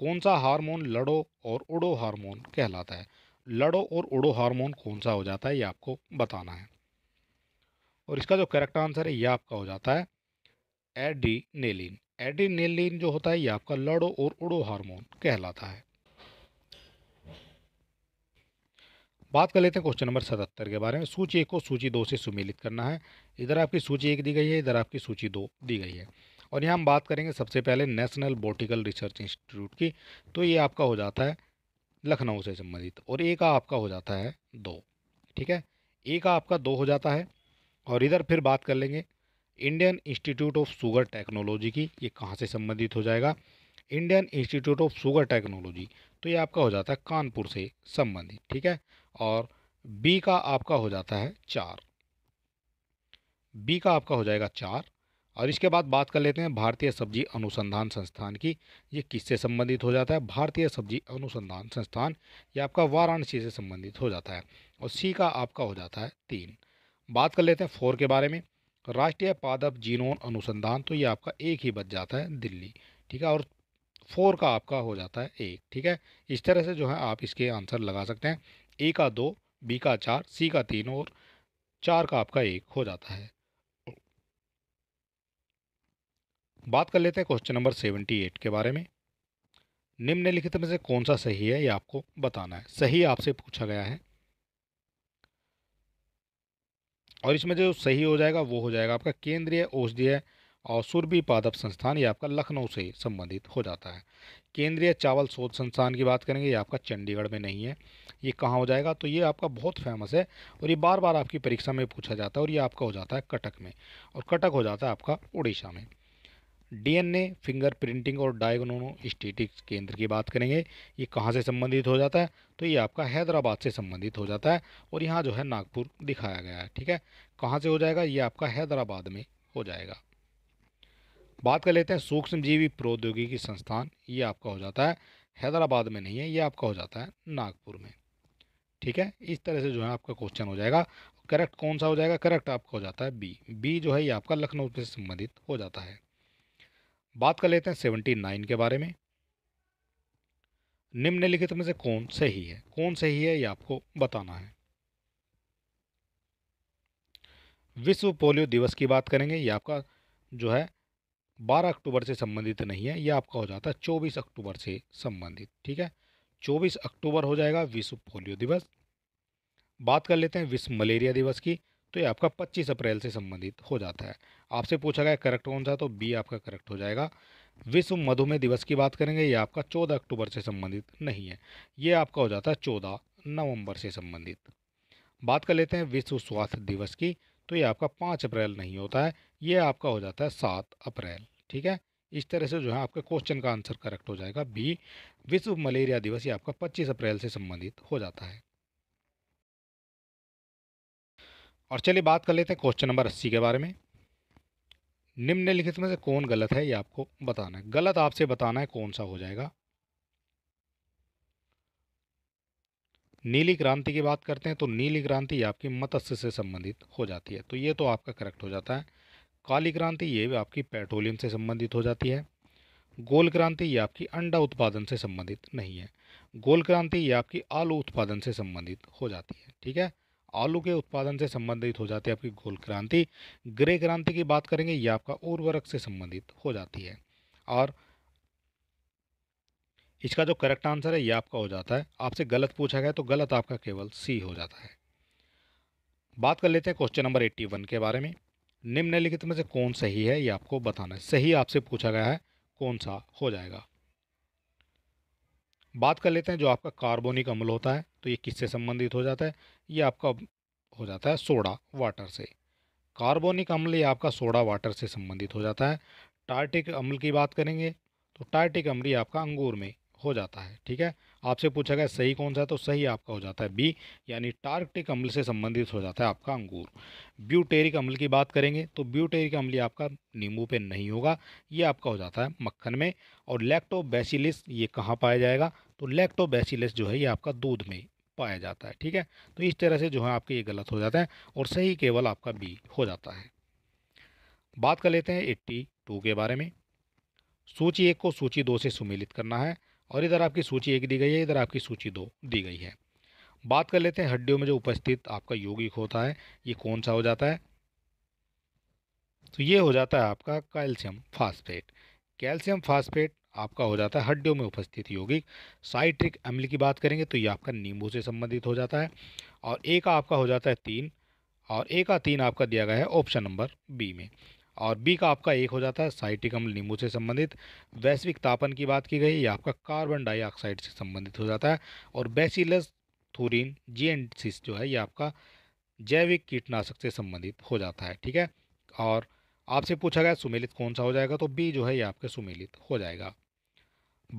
कौन सा हार्मोन लड़ो और उड़ो हार्मोन कहलाता है लड़ो और उड़ो हार्मोन कौन सा हो जाता है ये आपको बताना है और इसका जो करेक्ट आंसर है ये आपका हो जाता है एडिनेलिन एडिनेलिन जो होता है ये आपका लड़ो और उड़ो हार्मोन कहलाता है बात कर लेते हैं क्वेश्चन नंबर सतहत्तर के बारे में सूची एक को सूची दो से सुमिलित करना है इधर आपकी सूची एक दी गई है इधर आपकी सूची दो दी गई है और यहाँ हम बात करेंगे सबसे पहले नेशनल बोटिकल रिसर्च इंस्टीट्यूट की तो ये आपका हो जाता है लखनऊ से संबंधित और एक का आपका हो जाता है दो ठीक है एक का आपका दो हो जाता है और इधर फिर बात कर लेंगे Indian Institute of Sugar Technology की ये कहाँ से संबंधित हो जाएगा Indian Institute of Sugar Technology तो ये आपका हो जाता है कानपुर से संबंधित ठीक है और बी का आपका हो जाता है चार बी का आपका हो जाएगा चार और इसके बाद बात कर लेते हैं भारतीय सब्जी अनुसंधान संस्थान की ये किससे संबंधित हो जाता है भारतीय सब्जी अनुसंधान संस्थान ये आपका वाराणसी से संबंधित हो जाता है और सी का आपका हो जाता है तीन बात कर लेते हैं फोर के बारे में राष्ट्रीय पादप जीनोन अनुसंधान तो ये आपका एक ही बच जाता है दिल्ली ठीक है और फोर का आपका हो जाता है एक ठीक है इस तरह से जो है आप इसके आंसर लगा सकते हैं ए का दो बी का चार सी का तीन और चार का आपका एक हो जाता है बात कर लेते हैं क्वेश्चन नंबर सेवेंटी एट के बारे में निम्नलिखित में से कौन सा सही है ये आपको बताना है सही आपसे पूछा गया है और इसमें जो सही हो जाएगा वो हो जाएगा आपका केंद्रीय औषधीय और सुरभि पादप संस्थान ये आपका लखनऊ से संबंधित हो जाता है केंद्रीय चावल शोध संस्थान की बात करेंगे ये आपका चंडीगढ़ में नहीं है ये कहाँ हो जाएगा तो ये आपका बहुत फेमस है और ये बार बार आपकी परीक्षा में पूछा जाता है और ये आपका हो जाता है कटक में और कटक हो जाता है आपका उड़ीसा में डीएनए फिंगर प्रिंटिंग और स्टेटिक्स केंद्र की बात करेंगे ये कहाँ से संबंधित हो जाता है तो ये आपका हैदराबाद से संबंधित हो जाता है और यहाँ जो है नागपुर दिखाया गया है ठीक है कहाँ से हो जाएगा ये आपका हैदराबाद में हो जाएगा बात कर लेते हैं सूक्ष्मजीवी प्रौद्योगिकी संस्थान ये आपका हो जाता है हैदराबाद में नहीं है ये आपका हो जाता है नागपुर में ठीक है इस तरह से जो है आपका क्वेश्चन हो जाएगा करेक्ट कौन सा हो जाएगा करेक्ट आपका हो जाता है बी बी जो है ये आपका लखनऊ से संबंधित हो जाता है बात कर लेते हैं सेवेंटी नाइन के बारे में निम्नलिखित में से कौन सही है कौन सही है ये आपको बताना है विश्व पोलियो दिवस की बात करेंगे ये आपका जो है बारह अक्टूबर से संबंधित नहीं है यह आपका हो जाता है चौबीस अक्टूबर से संबंधित ठीक है चौबीस अक्टूबर हो जाएगा विश्व पोलियो दिवस बात कर लेते हैं विश्व मलेरिया दिवस की तो ये आपका पच्चीस अप्रैल से संबंधित हो जाता है आपसे पूछा गया करेक्ट कौन सा तो बी आपका करेक्ट हो जाएगा विश्व मधुमेह दिवस की बात करेंगे ये आपका चौदह अक्टूबर से संबंधित नहीं है ये आपका हो जाता है चौदह नवंबर से संबंधित बात कर लेते हैं विश्व स्वास्थ्य दिवस की तो ये आपका पाँच अप्रैल नहीं होता है ये आपका हो जाता है सात अप्रैल ठीक है इस तरह से जो है आपके क्वेश्चन का आंसर करेक्ट हो जाएगा बी विश्व मलेरिया दिवस ये आपका पच्चीस अप्रैल से संबंधित हो जाता है और चलिए बात कर लेते हैं क्वेश्चन नंबर अस्सी के बारे में निम्नलिखित में से कौन गलत है ये आपको बताना है गलत आपसे बताना है कौन सा हो जाएगा नीली क्रांति की बात करते हैं तो नीली क्रांति आपकी मत्स्य से संबंधित हो जाती है तो ये तो आपका करेक्ट हो जाता है काली क्रांति ये आपकी पेट्रोलियम से संबंधित हो जाती है गोल क्रांति ये आपकी अंडा उत्पादन से संबंधित नहीं है गोल क्रांति ये आपकी आलू उत्पादन से संबंधित हो जाती है ठीक है आलू के उत्पादन से संबंधित हो जाती है आपकी गोल क्रांति ग्रे क्रांति की बात करेंगे ये आपका उर्वरक से संबंधित हो जाती है और इसका जो करेक्ट आंसर है ये आपका हो जाता है आपसे गलत पूछा गया तो गलत आपका केवल सी हो जाता है बात कर लेते हैं क्वेश्चन नंबर एट्टी वन के बारे में निम्नलिखित में से कौन सही है ये आपको बताना है सही आपसे पूछा गया है कौन सा हो जाएगा बात कर लेते हैं जो आपका कार्बोनिक अम्ल होता है तो ये किससे संबंधित हो जाता है ये आपका हो जाता है सोडा वाटर से कार्बोनिक अम्ल ये आपका सोडा वाटर से संबंधित हो जाता है टार्टिक अम्ल की बात करेंगे तो टार्टिक अम्ल ये आपका अंगूर में हो जाता है ठीक है आपसे पूछा गया सही कौन सा है तो सही आपका हो जाता है बी यानी टार्कटिक अम्ल से संबंधित हो जाता है आपका अंगूर ब्यूटेरिक अम्ल की बात करेंगे तो ब्यूटेरिक अम्ल आपका नींबू पे नहीं होगा ये आपका हो जाता है मक्खन में और लैक्टोबैसिलिस ये कहाँ पाया जाएगा तो लैक्टोबैसिलिस जो है ये आपका दूध में पाया जाता है ठीक है तो इस तरह से जो है आपके ये गलत हो जाता है और सही केवल आपका बी हो जाता है बात कर लेते हैं एट्टी टू के बारे में सूची एक को सूची दो से सुमिलित करना है और इधर आपकी सूची एक दी गई है इधर आपकी सूची दो दी गई है बात कर लेते हैं हड्डियों में जो उपस्थित आपका यौगिक होता है ये कौन सा हो जाता है तो ये हो जाता है आपका कैल्शियम फास्फेट कैल्शियम फास्फेट आपका हो जाता है हड्डियों में उपस्थित यौगिक साइट्रिक अम्ल की बात करेंगे तो ये आपका नींबू से संबंधित हो जाता है और एक आपका हो जाता है तीन और एक का तीन आपका दिया गया है ऑप्शन नंबर बी में और बी का आपका एक हो जाता है साइटिक अम्ल नींबू से संबंधित वैश्विक तापन की बात की गई ये आपका कार्बन डाइऑक्साइड से संबंधित हो जाता है और बेसिलस थूरिन जी जो है ये आपका जैविक कीटनाशक से संबंधित हो जाता है ठीक है और आपसे पूछा गया सुमेलित कौन सा हो जाएगा तो बी जो है ये आपके सुमेलित हो जाएगा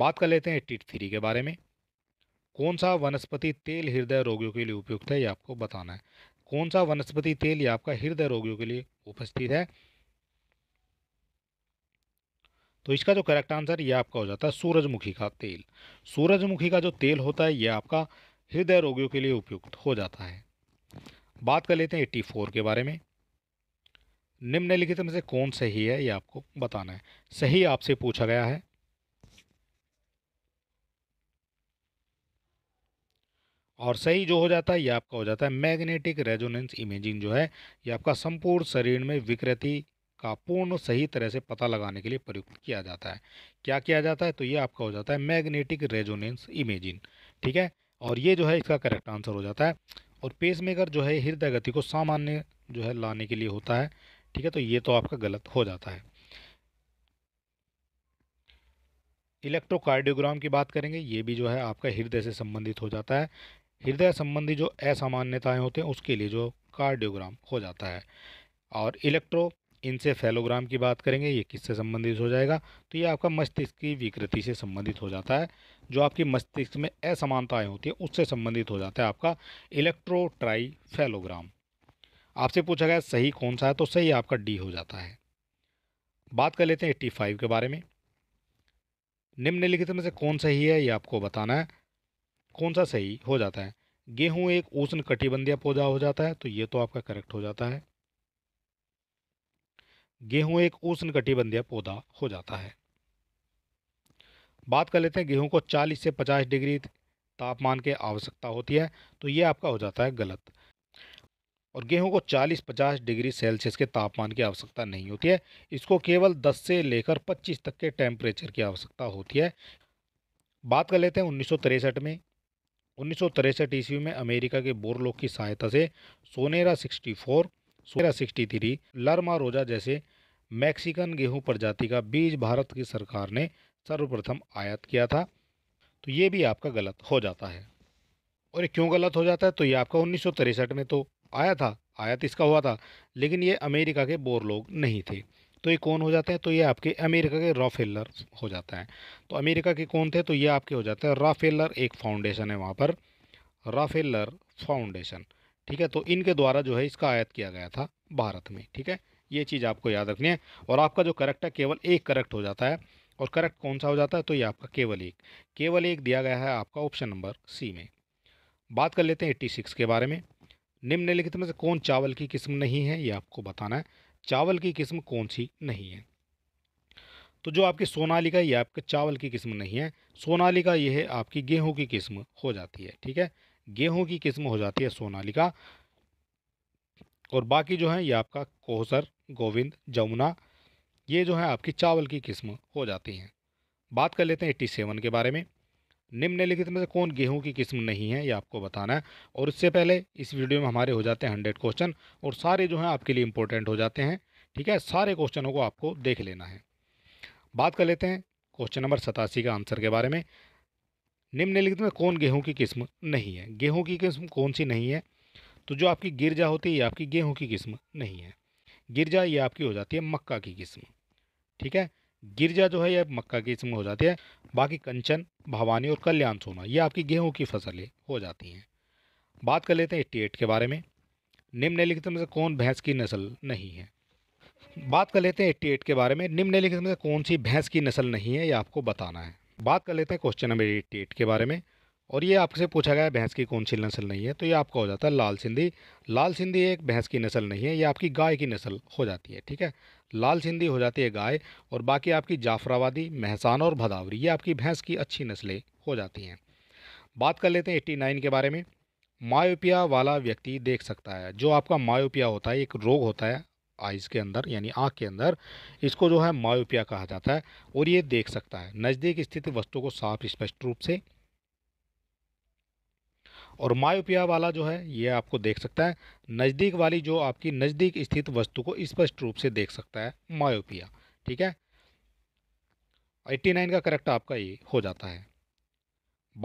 बात कर लेते हैं टिट थ्री के बारे में कौन सा वनस्पति तेल हृदय रोगियों के लिए उपयुक्त है ये आपको बताना है कौन सा वनस्पति तेल ये आपका हृदय रोगियों के लिए उपस्थित है तो इसका जो करेक्ट आंसर ये आपका हो जाता है सूरजमुखी का तेल सूरजमुखी का जो तेल होता है ये आपका हृदय रोगियों के लिए उपयुक्त हो जाता है बात कर लेते हैं एट्टी फोर के बारे में निम्नलिखित में से कौन सही है ये आपको बताना है सही आपसे पूछा गया है और सही जो हो जाता है ये आपका हो जाता है मैग्नेटिक रेजोनेंस इमेजिंग जो है ये आपका संपूर्ण शरीर में विकृति का पूर्ण सही तरह से पता लगाने के लिए प्रयुक्त किया जाता है क्या किया जाता है तो ये आपका हो जाता है मैग्नेटिक रेजोनेंस इमेजिन ठीक है और ये जो है इसका करेक्ट आंसर हो जाता है और पेसमेकर जो है हृदय गति को सामान्य जो है लाने के लिए होता है ठीक है तो ये तो आपका गलत हो जाता है इलेक्ट्रोकार्डियोग्राम की बात करेंगे ये भी जो है आपका हृदय से संबंधित हो जाता है हृदय संबंधी जो असामान्यताएं होते हैं उसके लिए जो कार्डियोग्राम हो जाता है और इलेक्ट्रो इनसे फेलोग्राम की बात करेंगे ये किससे संबंधित हो जाएगा तो ये आपका मस्तिष्क की विकृति से संबंधित हो जाता है जो आपकी मस्तिष्क में असमानताएँ होती हैं उससे संबंधित हो जाता है आपका इलेक्ट्रोट्राई फेलोग्राम आपसे पूछा गया सही कौन सा है तो सही आपका डी हो जाता है बात कर लेते हैं एट्टी फाइव के बारे में निम्नलिखित में से कौन सही है ये आपको बताना है कौन सा सही हो जाता है गेहूं एक उष्ण कटिबंधीय पौधा हो जाता है तो ये तो आपका करेक्ट हो जाता है गेहूं एक उष्ण कटिबंधीय पौधा हो जाता है बात कर लेते हैं गेहूं को 40 से 50 डिग्री तापमान की आवश्यकता होती है तो ये आपका हो जाता है गलत और गेहूं को 40-50 डिग्री सेल्सियस के तापमान की आवश्यकता नहीं होती है इसको केवल 10 से लेकर 25 तक के टेम्परेचर की आवश्यकता होती है बात कर लेते हैं उन्नीस में उन्नीस ईस्वी में अमेरिका के बोरलोक की सहायता से Sonora sixty four Sonora sixty three Lerma Rojo जैसे मैक्सिकन गेहूं प्रजाति का बीज भारत की सरकार ने सर्वप्रथम आयात किया था तो ये भी आपका गलत हो जाता है और ये क्यों गलत हो जाता है तो ये आपका उन्नीस में तो आया था आयात इसका हुआ था लेकिन ये अमेरिका के बोर लोग नहीं थे तो ये कौन हो जाते हैं तो ये आपके अमेरिका के राफेलर हो जाता है तो अमेरिका के कौन थे तो ये आपके हो जाते हैं राफेलर एक फाउंडेशन है वहाँ पर राफेलर फाउंडेशन ठीक है तो इनके द्वारा जो है इसका आयात किया गया था भारत में ठीक है ये चीज़ आपको याद रखनी है और आपका जो करेक्ट है केवल एक करेक्ट हो जाता है और करेक्ट कौन सा हो जाता है तो ये आपका केवल एक केवल एक दिया गया है आपका ऑप्शन नंबर सी में बात कर लेते हैं एट्टी सिक्स के बारे में निम्नलिखित में से कौन चावल की किस्म नहीं है ये आपको बताना है चावल की किस्म कौन सी नहीं है तो जो आपकी सोनालिका ये आपके चावल की किस्म नहीं है सोनालिका ये है आपकी गेहूं की किस्म हो जाती है ठीक है गेहूं की किस्म हो जाती है सोनालिका और बाकी जो है ये आपका कोहसर गोविंद जमुना ये जो है आपकी चावल की किस्म हो जाती हैं बात कर लेते हैं एट्टी सेवन के बारे में निम्नलिखित में से कौन गेहूं की किस्म नहीं है ये आपको बताना है और इससे पहले इस वीडियो में हमारे हो जाते हैं हंड्रेड क्वेश्चन और सारे जो हैं आपके लिए इंपॉर्टेंट हो जाते हैं ठीक है सारे क्वेश्चनों को आपको देख लेना है बात कर लेते हैं क्वेश्चन नंबर सतासी का आंसर के बारे में निम्नलिखित में कौन गेहूँ की किस्म नहीं है गेहूँ की किस्म कौन सी नहीं है तो जो आपकी गिरजा होती है ये आपकी गेहूँ की किस्म नहीं है गिरजा ये आपकी हो जाती है मक्का की किस्म ठीक है गिरजा जो है यह मक्का की किस्म हो जाती है बाकी कंचन भवानी और कल्याण सोना ये आपकी गेहूं की फसलें हो जाती हैं बात कर लेते हैं एट्टी एट के बारे में निम्नलिखित में से कौन भैंस की नस्ल नहीं है बात कर लेते हैं एट्टी एट के बारे में निम्नलिखित में से कौन सी भैंस की नस्ल नहीं है ये आपको बताना है बात कर लेते हैं क्वेश्चन नंबर एट्टी एट के बारे में और ये आपसे पूछा गया है भैंस की कौन सी नस्ल नहीं है तो ये आपका हो जाता है लाल सिंधी लाल सिंधी एक भैंस की नस्ल नहीं है ये आपकी गाय की नस्ल हो जाती है ठीक है लाल सिंधी हो जाती है गाय और बाकी आपकी जाफराबादी महसान और भदावरी ये आपकी भैंस की अच्छी नस्लें हो जाती हैं बात कर लेते हैं एट्टी नाइन के बारे में मायोपिया वाला व्यक्ति देख सकता है जो आपका मायोपिया होता है एक रोग होता है आइज़ के अंदर यानी आँख के अंदर इसको जो है मायोपिया कहा जाता है और ये देख सकता है नज़दीक स्थित वस्तु को साफ स्पष्ट रूप से और मायोपिया वाला जो है ये आपको देख सकता है नज़दीक वाली जो आपकी नज़दीक स्थित वस्तु को स्पष्ट रूप से देख सकता है मायोपिया ठीक है 89 का करेक्ट आपका ये हो जाता है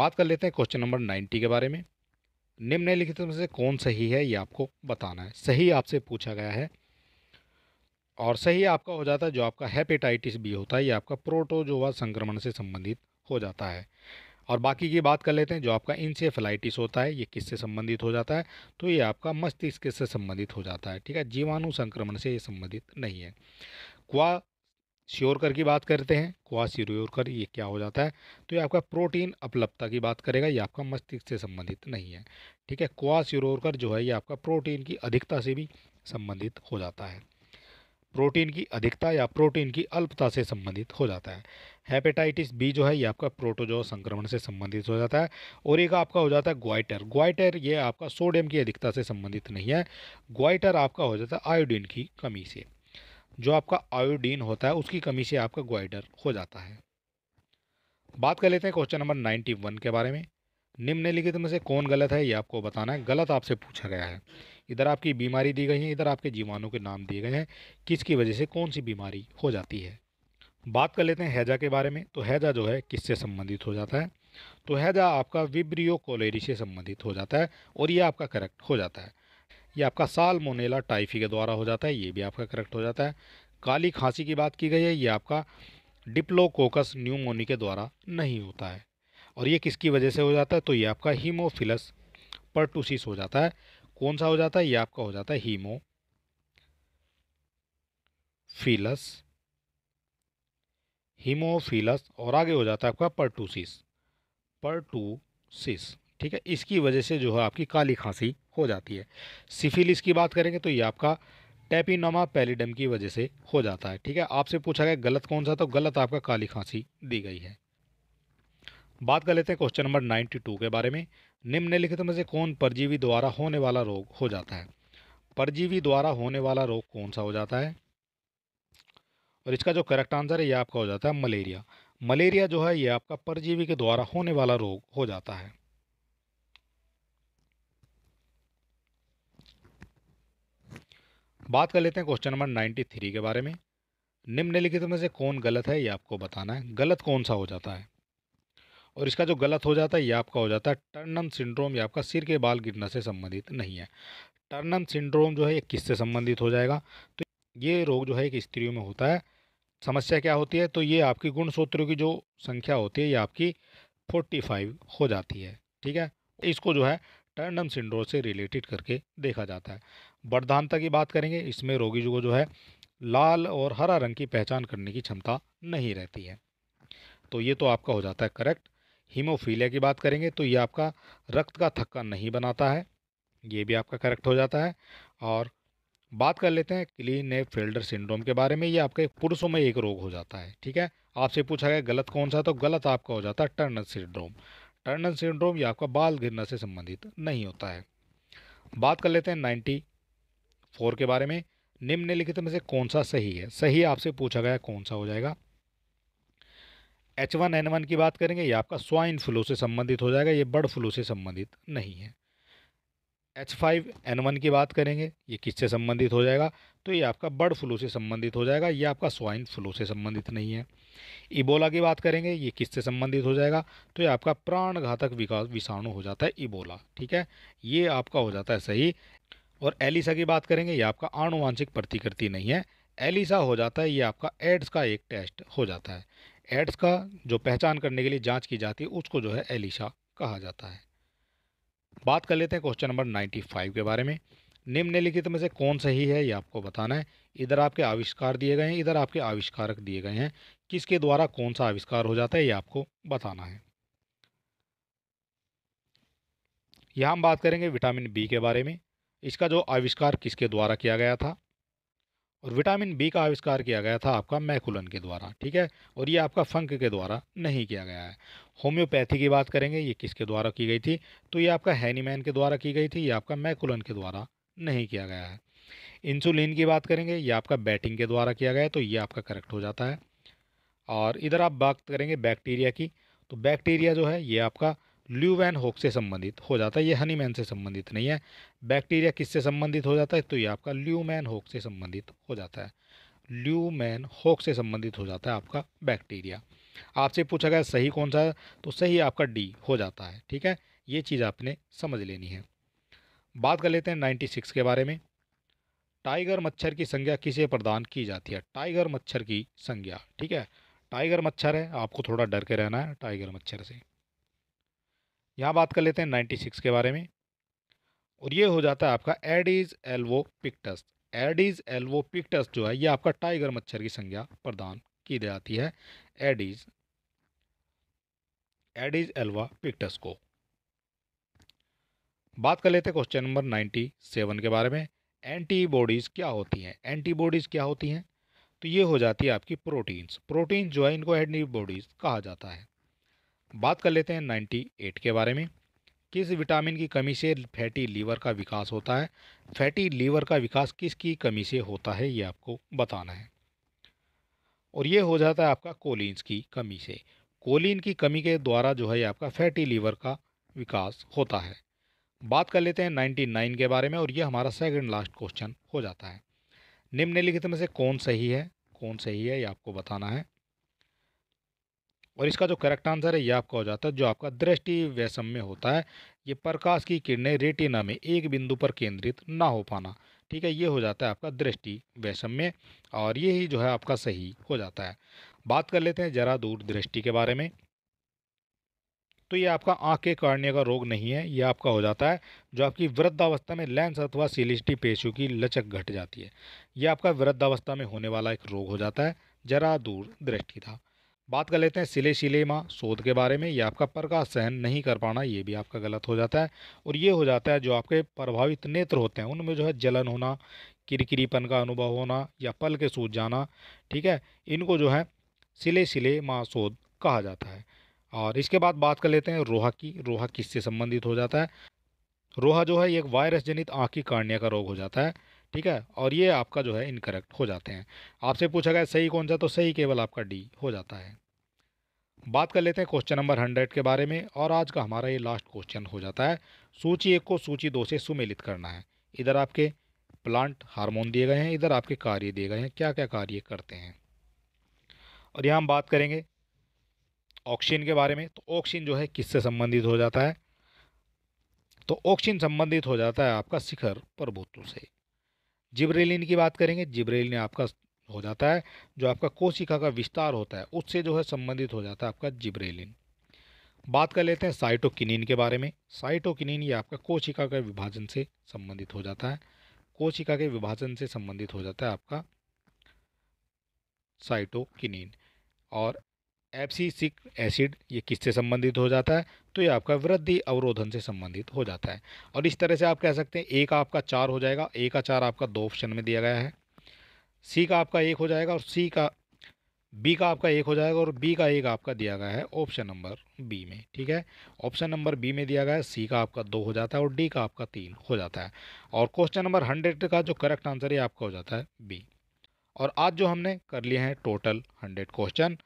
बात कर लेते हैं क्वेश्चन नंबर 90 के बारे में निम्नलिखित में से कौन सही है ये आपको बताना है सही आपसे पूछा गया है और सही आपका हो जाता है जो आपका हेपेटाइटिस बी होता है ये आपका प्रोटोजोवा संक्रमण से संबंधित हो जाता है और बाकी की बात कर लेते हैं जो आपका इंसेफेलाइटिस होता है ये किससे संबंधित हो जाता है तो ये आपका मस्तिष्क से संबंधित हो जाता है ठीक है जीवाणु संक्रमण से ये संबंधित नहीं है क्वा श्योरकर की बात करते हैं क्वा श्योरकर ये क्या हो जाता है तो ये आपका प्रोटीन अपलब्धता की बात करेगा ये आपका मस्तिष्क से संबंधित नहीं है ठीक है क्वा श्योरकर जो है ये आपका प्रोटीन की अधिकता से भी संबंधित हो जाता है प्रोटीन की अधिकता या प्रोटीन की अल्पता से संबंधित हो जाता है हेपेटाइटिस बी जो है ये आपका प्रोटोजो संक्रमण से संबंधित हो जाता है और एक आपका हो जाता है ग्वाइटर ग्वाइटर ये आपका सोडियम की अधिकता से संबंधित नहीं है ग्वाइटर आपका हो जाता है आयोडीन की कमी से जो आपका आयोडीन होता है उसकी कमी से आपका ग्वाइटर हो जाता है बात कर लेते हैं क्वेश्चन नंबर नाइन्टी वन के बारे में निम्नलिखित में से कौन गलत है ये आपको बताना है गलत आपसे पूछा गया है इधर आपकी बीमारी दी गई है इधर आपके जीवाणु के नाम दिए गए हैं किसकी वजह से कौन सी बीमारी हो जाती है बात कर लेते हैं हैजा के बारे में तो हैजा जो है किससे संबंधित हो जाता है तो हैजा आपका विब्रियो कोलेरी से संबंधित हो जाता है और ये आपका करेक्ट हो जाता है ये आपका साल मोनेला टाइफी के द्वारा हो जाता है ये भी आपका करेक्ट हो जाता है काली खांसी की बात की गई है ये आपका डिप्लोकोकस न्यूमोनी के द्वारा नहीं होता है और ये किसकी वजह से हो जाता है तो ये आपका हीमोफिलस पर्टूसिस हो जाता है कौन सा हो जाता है ये आपका हो जाता है हीमो फीलस हीमोफीलस और आगे हो जाता है आपका पर्टूसिस पर्टूसिस ठीक है इसकी वजह से जो है आपकी काली खांसी हो जाती है सिफिलिस की बात करेंगे तो ये आपका टैपिनोमा पेलिडम की वजह से हो जाता है ठीक है आपसे पूछा गया गलत कौन सा तो गलत आपका काली खांसी दी गई है बात कर लेते हैं क्वेश्चन नंबर नाइन्टी टू के बारे में निम्नलिखित में से कौन परजीवी द्वारा होने वाला रोग हो जाता है परजीवी द्वारा होने वाला रोग कौन सा हो जाता है और इसका जो करेक्ट आंसर है ये आपका हो जाता है मलेरिया मलेरिया जो है ये आपका परजीवी के द्वारा होने वाला रोग हो जाता है बात कर लेते हैं क्वेश्चन नंबर नाइन्टी थ्री के बारे में निम्नलिखित में से कौन गलत है ये आपको बताना है गलत कौन सा हो जाता है और इसका जो गलत हो जाता है ये आपका हो जाता है टर्नम सिंड्रोम ये आपका सिर के बाल गिरने से संबंधित नहीं है टर्नम सिंड्रोम जो है ये किससे संबंधित हो जाएगा तो ये रोग जो है एक स्त्रियों में होता है समस्या क्या होती है तो ये आपकी गुणसूत्रों की जो संख्या होती है ये आपकी फोर्टी फाइव हो जाती है ठीक है इसको जो है टर्नम सिंड्रोम से रिलेटेड करके देखा जाता है वर्धानता की बात करेंगे इसमें रोगी को जो है लाल और हरा रंग की पहचान करने की क्षमता नहीं रहती है तो ये तो आपका हो जाता है करेक्ट हीमोफीलिया की बात करेंगे तो ये आपका रक्त का थक्का नहीं बनाता है ये भी आपका करेक्ट हो जाता है और बात कर लेते हैं क्लीन ने फिल्डर सिंड्रोम के बारे में ये आपके पुरुषों में एक रोग हो जाता है ठीक है आपसे पूछा गया गलत कौन सा तो गलत आपका हो जाता है टर्नल सिंड्रोम टर्नल सिंड्रोम ये आपका बाल गिरने से संबंधित नहीं होता है बात कर लेते हैं नाइन्टी फोर के बारे में निम्नलिखित में से कौन सा सही है सही आपसे पूछा गया कौन सा हो जाएगा एच वन एन वन की बात करेंगे ये आपका स्वाइन फ्लू से संबंधित हो जाएगा ये बर्ड फ्लू से संबंधित नहीं है एच फाइव एन वन की बात करेंगे ये किससे संबंधित हो जाएगा तो ये आपका बर्ड फ्लू से संबंधित हो जाएगा ये आपका स्वाइन फ्लू से संबंधित नहीं है इबोला की बात करेंगे ये किससे संबंधित हो जाएगा तो ये आपका प्राण घातक विकास विषाणु हो जाता है इबोला ठीक है ये आपका हो जाता है सही और एलिसा की बात करेंगे ये आपका आणुवांशिक प्रतिकृति नहीं है एलिसा हो जाता है ये आपका एड्स का एक टेस्ट हो जाता है एड्स का जो पहचान करने के लिए जांच की जाती है उसको जो है एलिशा कहा जाता है बात कर लेते हैं क्वेश्चन नंबर 95 के बारे में निम्नलिखित में से कौन सही है ये आपको बताना है इधर आपके आविष्कार दिए गए हैं इधर आपके आविष्कारक दिए गए हैं किसके द्वारा कौन सा आविष्कार हो जाता है ये आपको बताना है यहाँ हम बात करेंगे विटामिन बी के बारे में इसका जो आविष्कार किसके द्वारा किया गया था और विटामिन बी का आविष्कार किया गया था आपका मैकुलन के द्वारा ठीक है और ये आपका फंक के द्वारा नहीं किया गया है होम्योपैथी की बात करेंगे ये किसके द्वारा की गई थी तो ये आपका हैनीमैन के द्वारा की गई थी ये आपका मैकुलन के द्वारा नहीं किया गया है इंसुलिन की बात करेंगे ये आपका बैटिंग के द्वारा किया गया है तो ये आपका करेक्ट हो जाता है और इधर आप बात करेंगे बैक्टीरिया की तो बैक्टीरिया जो है ये आपका ल्यूवैन होक से संबंधित हो जाता है ये हनीमैन से संबंधित नहीं है बैक्टीरिया किससे संबंधित हो जाता है तो ये आपका ल्यूमैन होक से संबंधित हो जाता है ल्यूमैन होक से संबंधित हो जाता है आपका बैक्टीरिया आपसे पूछा गया सही कौन सा तो सही आपका डी हो जाता है ठीक है ये चीज़ आपने समझ लेनी है बात कर लेते हैं नाइन्टी सिक्स के बारे में टाइगर मच्छर की संज्ञा किसे प्रदान की जाती है टाइगर मच्छर की संज्ञा ठीक है टाइगर मच्छर है आपको थोड़ा डर के रहना है टाइगर मच्छर से यहाँ बात कर लेते हैं नाइन्टी सिक्स के बारे में और ये हो जाता है आपका Aedes albopictus Aedes albopictus जो है ये आपका टाइगर मच्छर की संज्ञा प्रदान की जाती है एडीज एडीज एल्वा पिक्टस को बात कर लेते हैं क्वेश्चन नंबर नाइन्टी सेवन के बारे में एंटीबॉडीज़ क्या होती हैं एंटीबॉडीज़ क्या होती हैं तो ये हो जाती है आपकी प्रोटीन्स प्रोटीन जो है इनको एंटीबॉडीज़ कहा जाता है बात कर लेते हैं नाइन्टी एट के बारे में किस विटामिन की कमी से फैटी लीवर का विकास होता है फैटी लीवर का विकास किसकी कमी से होता है ये आपको बताना है और ये हो जाता है आपका कोलिन्स की कमी से कोलिन की कमी के द्वारा जो है आपका फैटी लीवर का विकास होता है बात कर लेते हैं नाइन्टी नाइन के बारे में और ये हमारा सेकंड लास्ट क्वेश्चन हो जाता है निम्नलिखित में से कौन सही है कौन सही है ये आपको बताना है और इसका जो करेक्ट आंसर है ये आपका हो जाता है जो आपका दृष्टि व्यसम में होता है ये प्रकाश की किरणें रेटिना में एक बिंदु पर केंद्रित ना हो पाना ठीक है ये हो जाता है आपका दृष्टि वैषम्य और ये ही जो है आपका सही हो जाता है बात कर लेते हैं जरा दूर दृष्टि के बारे में तो ये आपका आँख के कार्निया का रोग नहीं है ये आपका हो जाता है जो आपकी वृद्धावस्था में लेंस अथवा सिलिस्टी पेशियों की लचक घट जाती है ये आपका वृद्धावस्था में होने वाला एक रोग हो जाता है जरा दूर दृष्टि था बात कर लेते हैं सिले शिले माँ शोध के बारे में ये आपका प्रकाश सहन नहीं कर पाना ये भी आपका गलत हो जाता है और ये हो जाता है जो आपके प्रभावित नेत्र होते हैं उनमें जो है जलन होना किरकिरीपन का अनुभव होना या पल के सूझ जाना ठीक है इनको जो है सिले सिले माँ शोध कहा जाता है और इसके बाद बात कर लेते हैं रोहा की रोहा किससे संबंधित हो जाता है रोहा जो है एक वायरस जनित आँख की कार्निया का रोग हो जाता है ठीक है और ये आपका जो है इनकरेक्ट हो जाते हैं आपसे पूछा गया सही कौन सा तो सही केवल आपका डी हो जाता है बात कर लेते हैं क्वेश्चन नंबर हंड्रेड के बारे में और आज का हमारा ये लास्ट क्वेश्चन हो जाता है सूची एक को सूची दो से सुमेलित करना है इधर आपके प्लांट हार्मोन दिए गए हैं इधर आपके कार्य दिए गए हैं क्या क्या कार्य करते हैं और यहाँ हम बात करेंगे ऑक्सीजन के बारे में तो ऑक्सीजन जो है किससे संबंधित हो जाता है तो ऑक्सीजन संबंधित हो जाता है आपका शिखर प्रभुत्व से जिब्रेलिन की बात करेंगे जिब्रेलिन आपका हो जाता है जो आपका कोशिका का विस्तार होता है उससे जो है संबंधित हो जाता है आपका जिब्रेलिन बात कर लेते हैं साइटोकिनिन के बारे में साइटोकिनिन ये आपका कोशिका के विभाजन से संबंधित हो जाता है कोशिका के विभाजन से संबंधित हो जाता है आपका साइटोकिनिन और एप्सिसिक एसिड ये किससे संबंधित हो जाता है तो ये आपका वृद्धि अवरोधन से संबंधित हो जाता है और इस तरह से आप कह सकते हैं ए का आपका चार हो जाएगा ए का चार आपका दो ऑप्शन में दिया गया है सी का आपका एक हो जाएगा और सी का बी का आपका एक हो जाएगा और बी का एक आपका दिया गया है ऑप्शन नंबर बी में ठीक है ऑप्शन नंबर बी में दिया गया है सी का आपका दो हो जाता है और डी का आपका तीन हो जाता है और क्वेश्चन नंबर हंड्रेड का जो करेक्ट आंसर है आपका हो जाता है बी और आज जो हमने कर लिए हैं टोटल हंड्रेड क्वेश्चन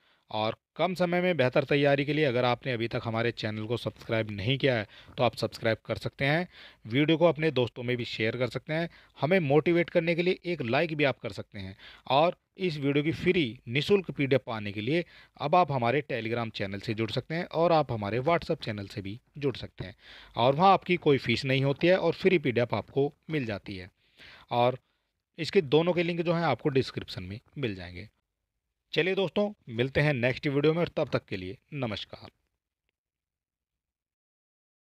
और कम समय में बेहतर तैयारी के लिए अगर आपने अभी तक हमारे चैनल को सब्सक्राइब नहीं किया है तो आप सब्सक्राइब कर सकते हैं वीडियो को अपने दोस्तों में भी शेयर कर सकते हैं हमें मोटिवेट करने के लिए एक लाइक भी आप कर सकते हैं और इस वीडियो की फ्री निशुल्क पी पाने के लिए अब आप हमारे टेलीग्राम चैनल से जुड़ सकते हैं और आप हमारे व्हाट्सअप चैनल से भी जुड़ सकते हैं और वहाँ आपकी कोई फ़ीस नहीं होती है और फ्री पी आपको मिल जाती है और इसके दोनों के लिंक जो हैं आपको डिस्क्रिप्शन में मिल जाएंगे चलिए दोस्तों मिलते हैं नेक्स्ट वीडियो में और तब तक के लिए नमस्कार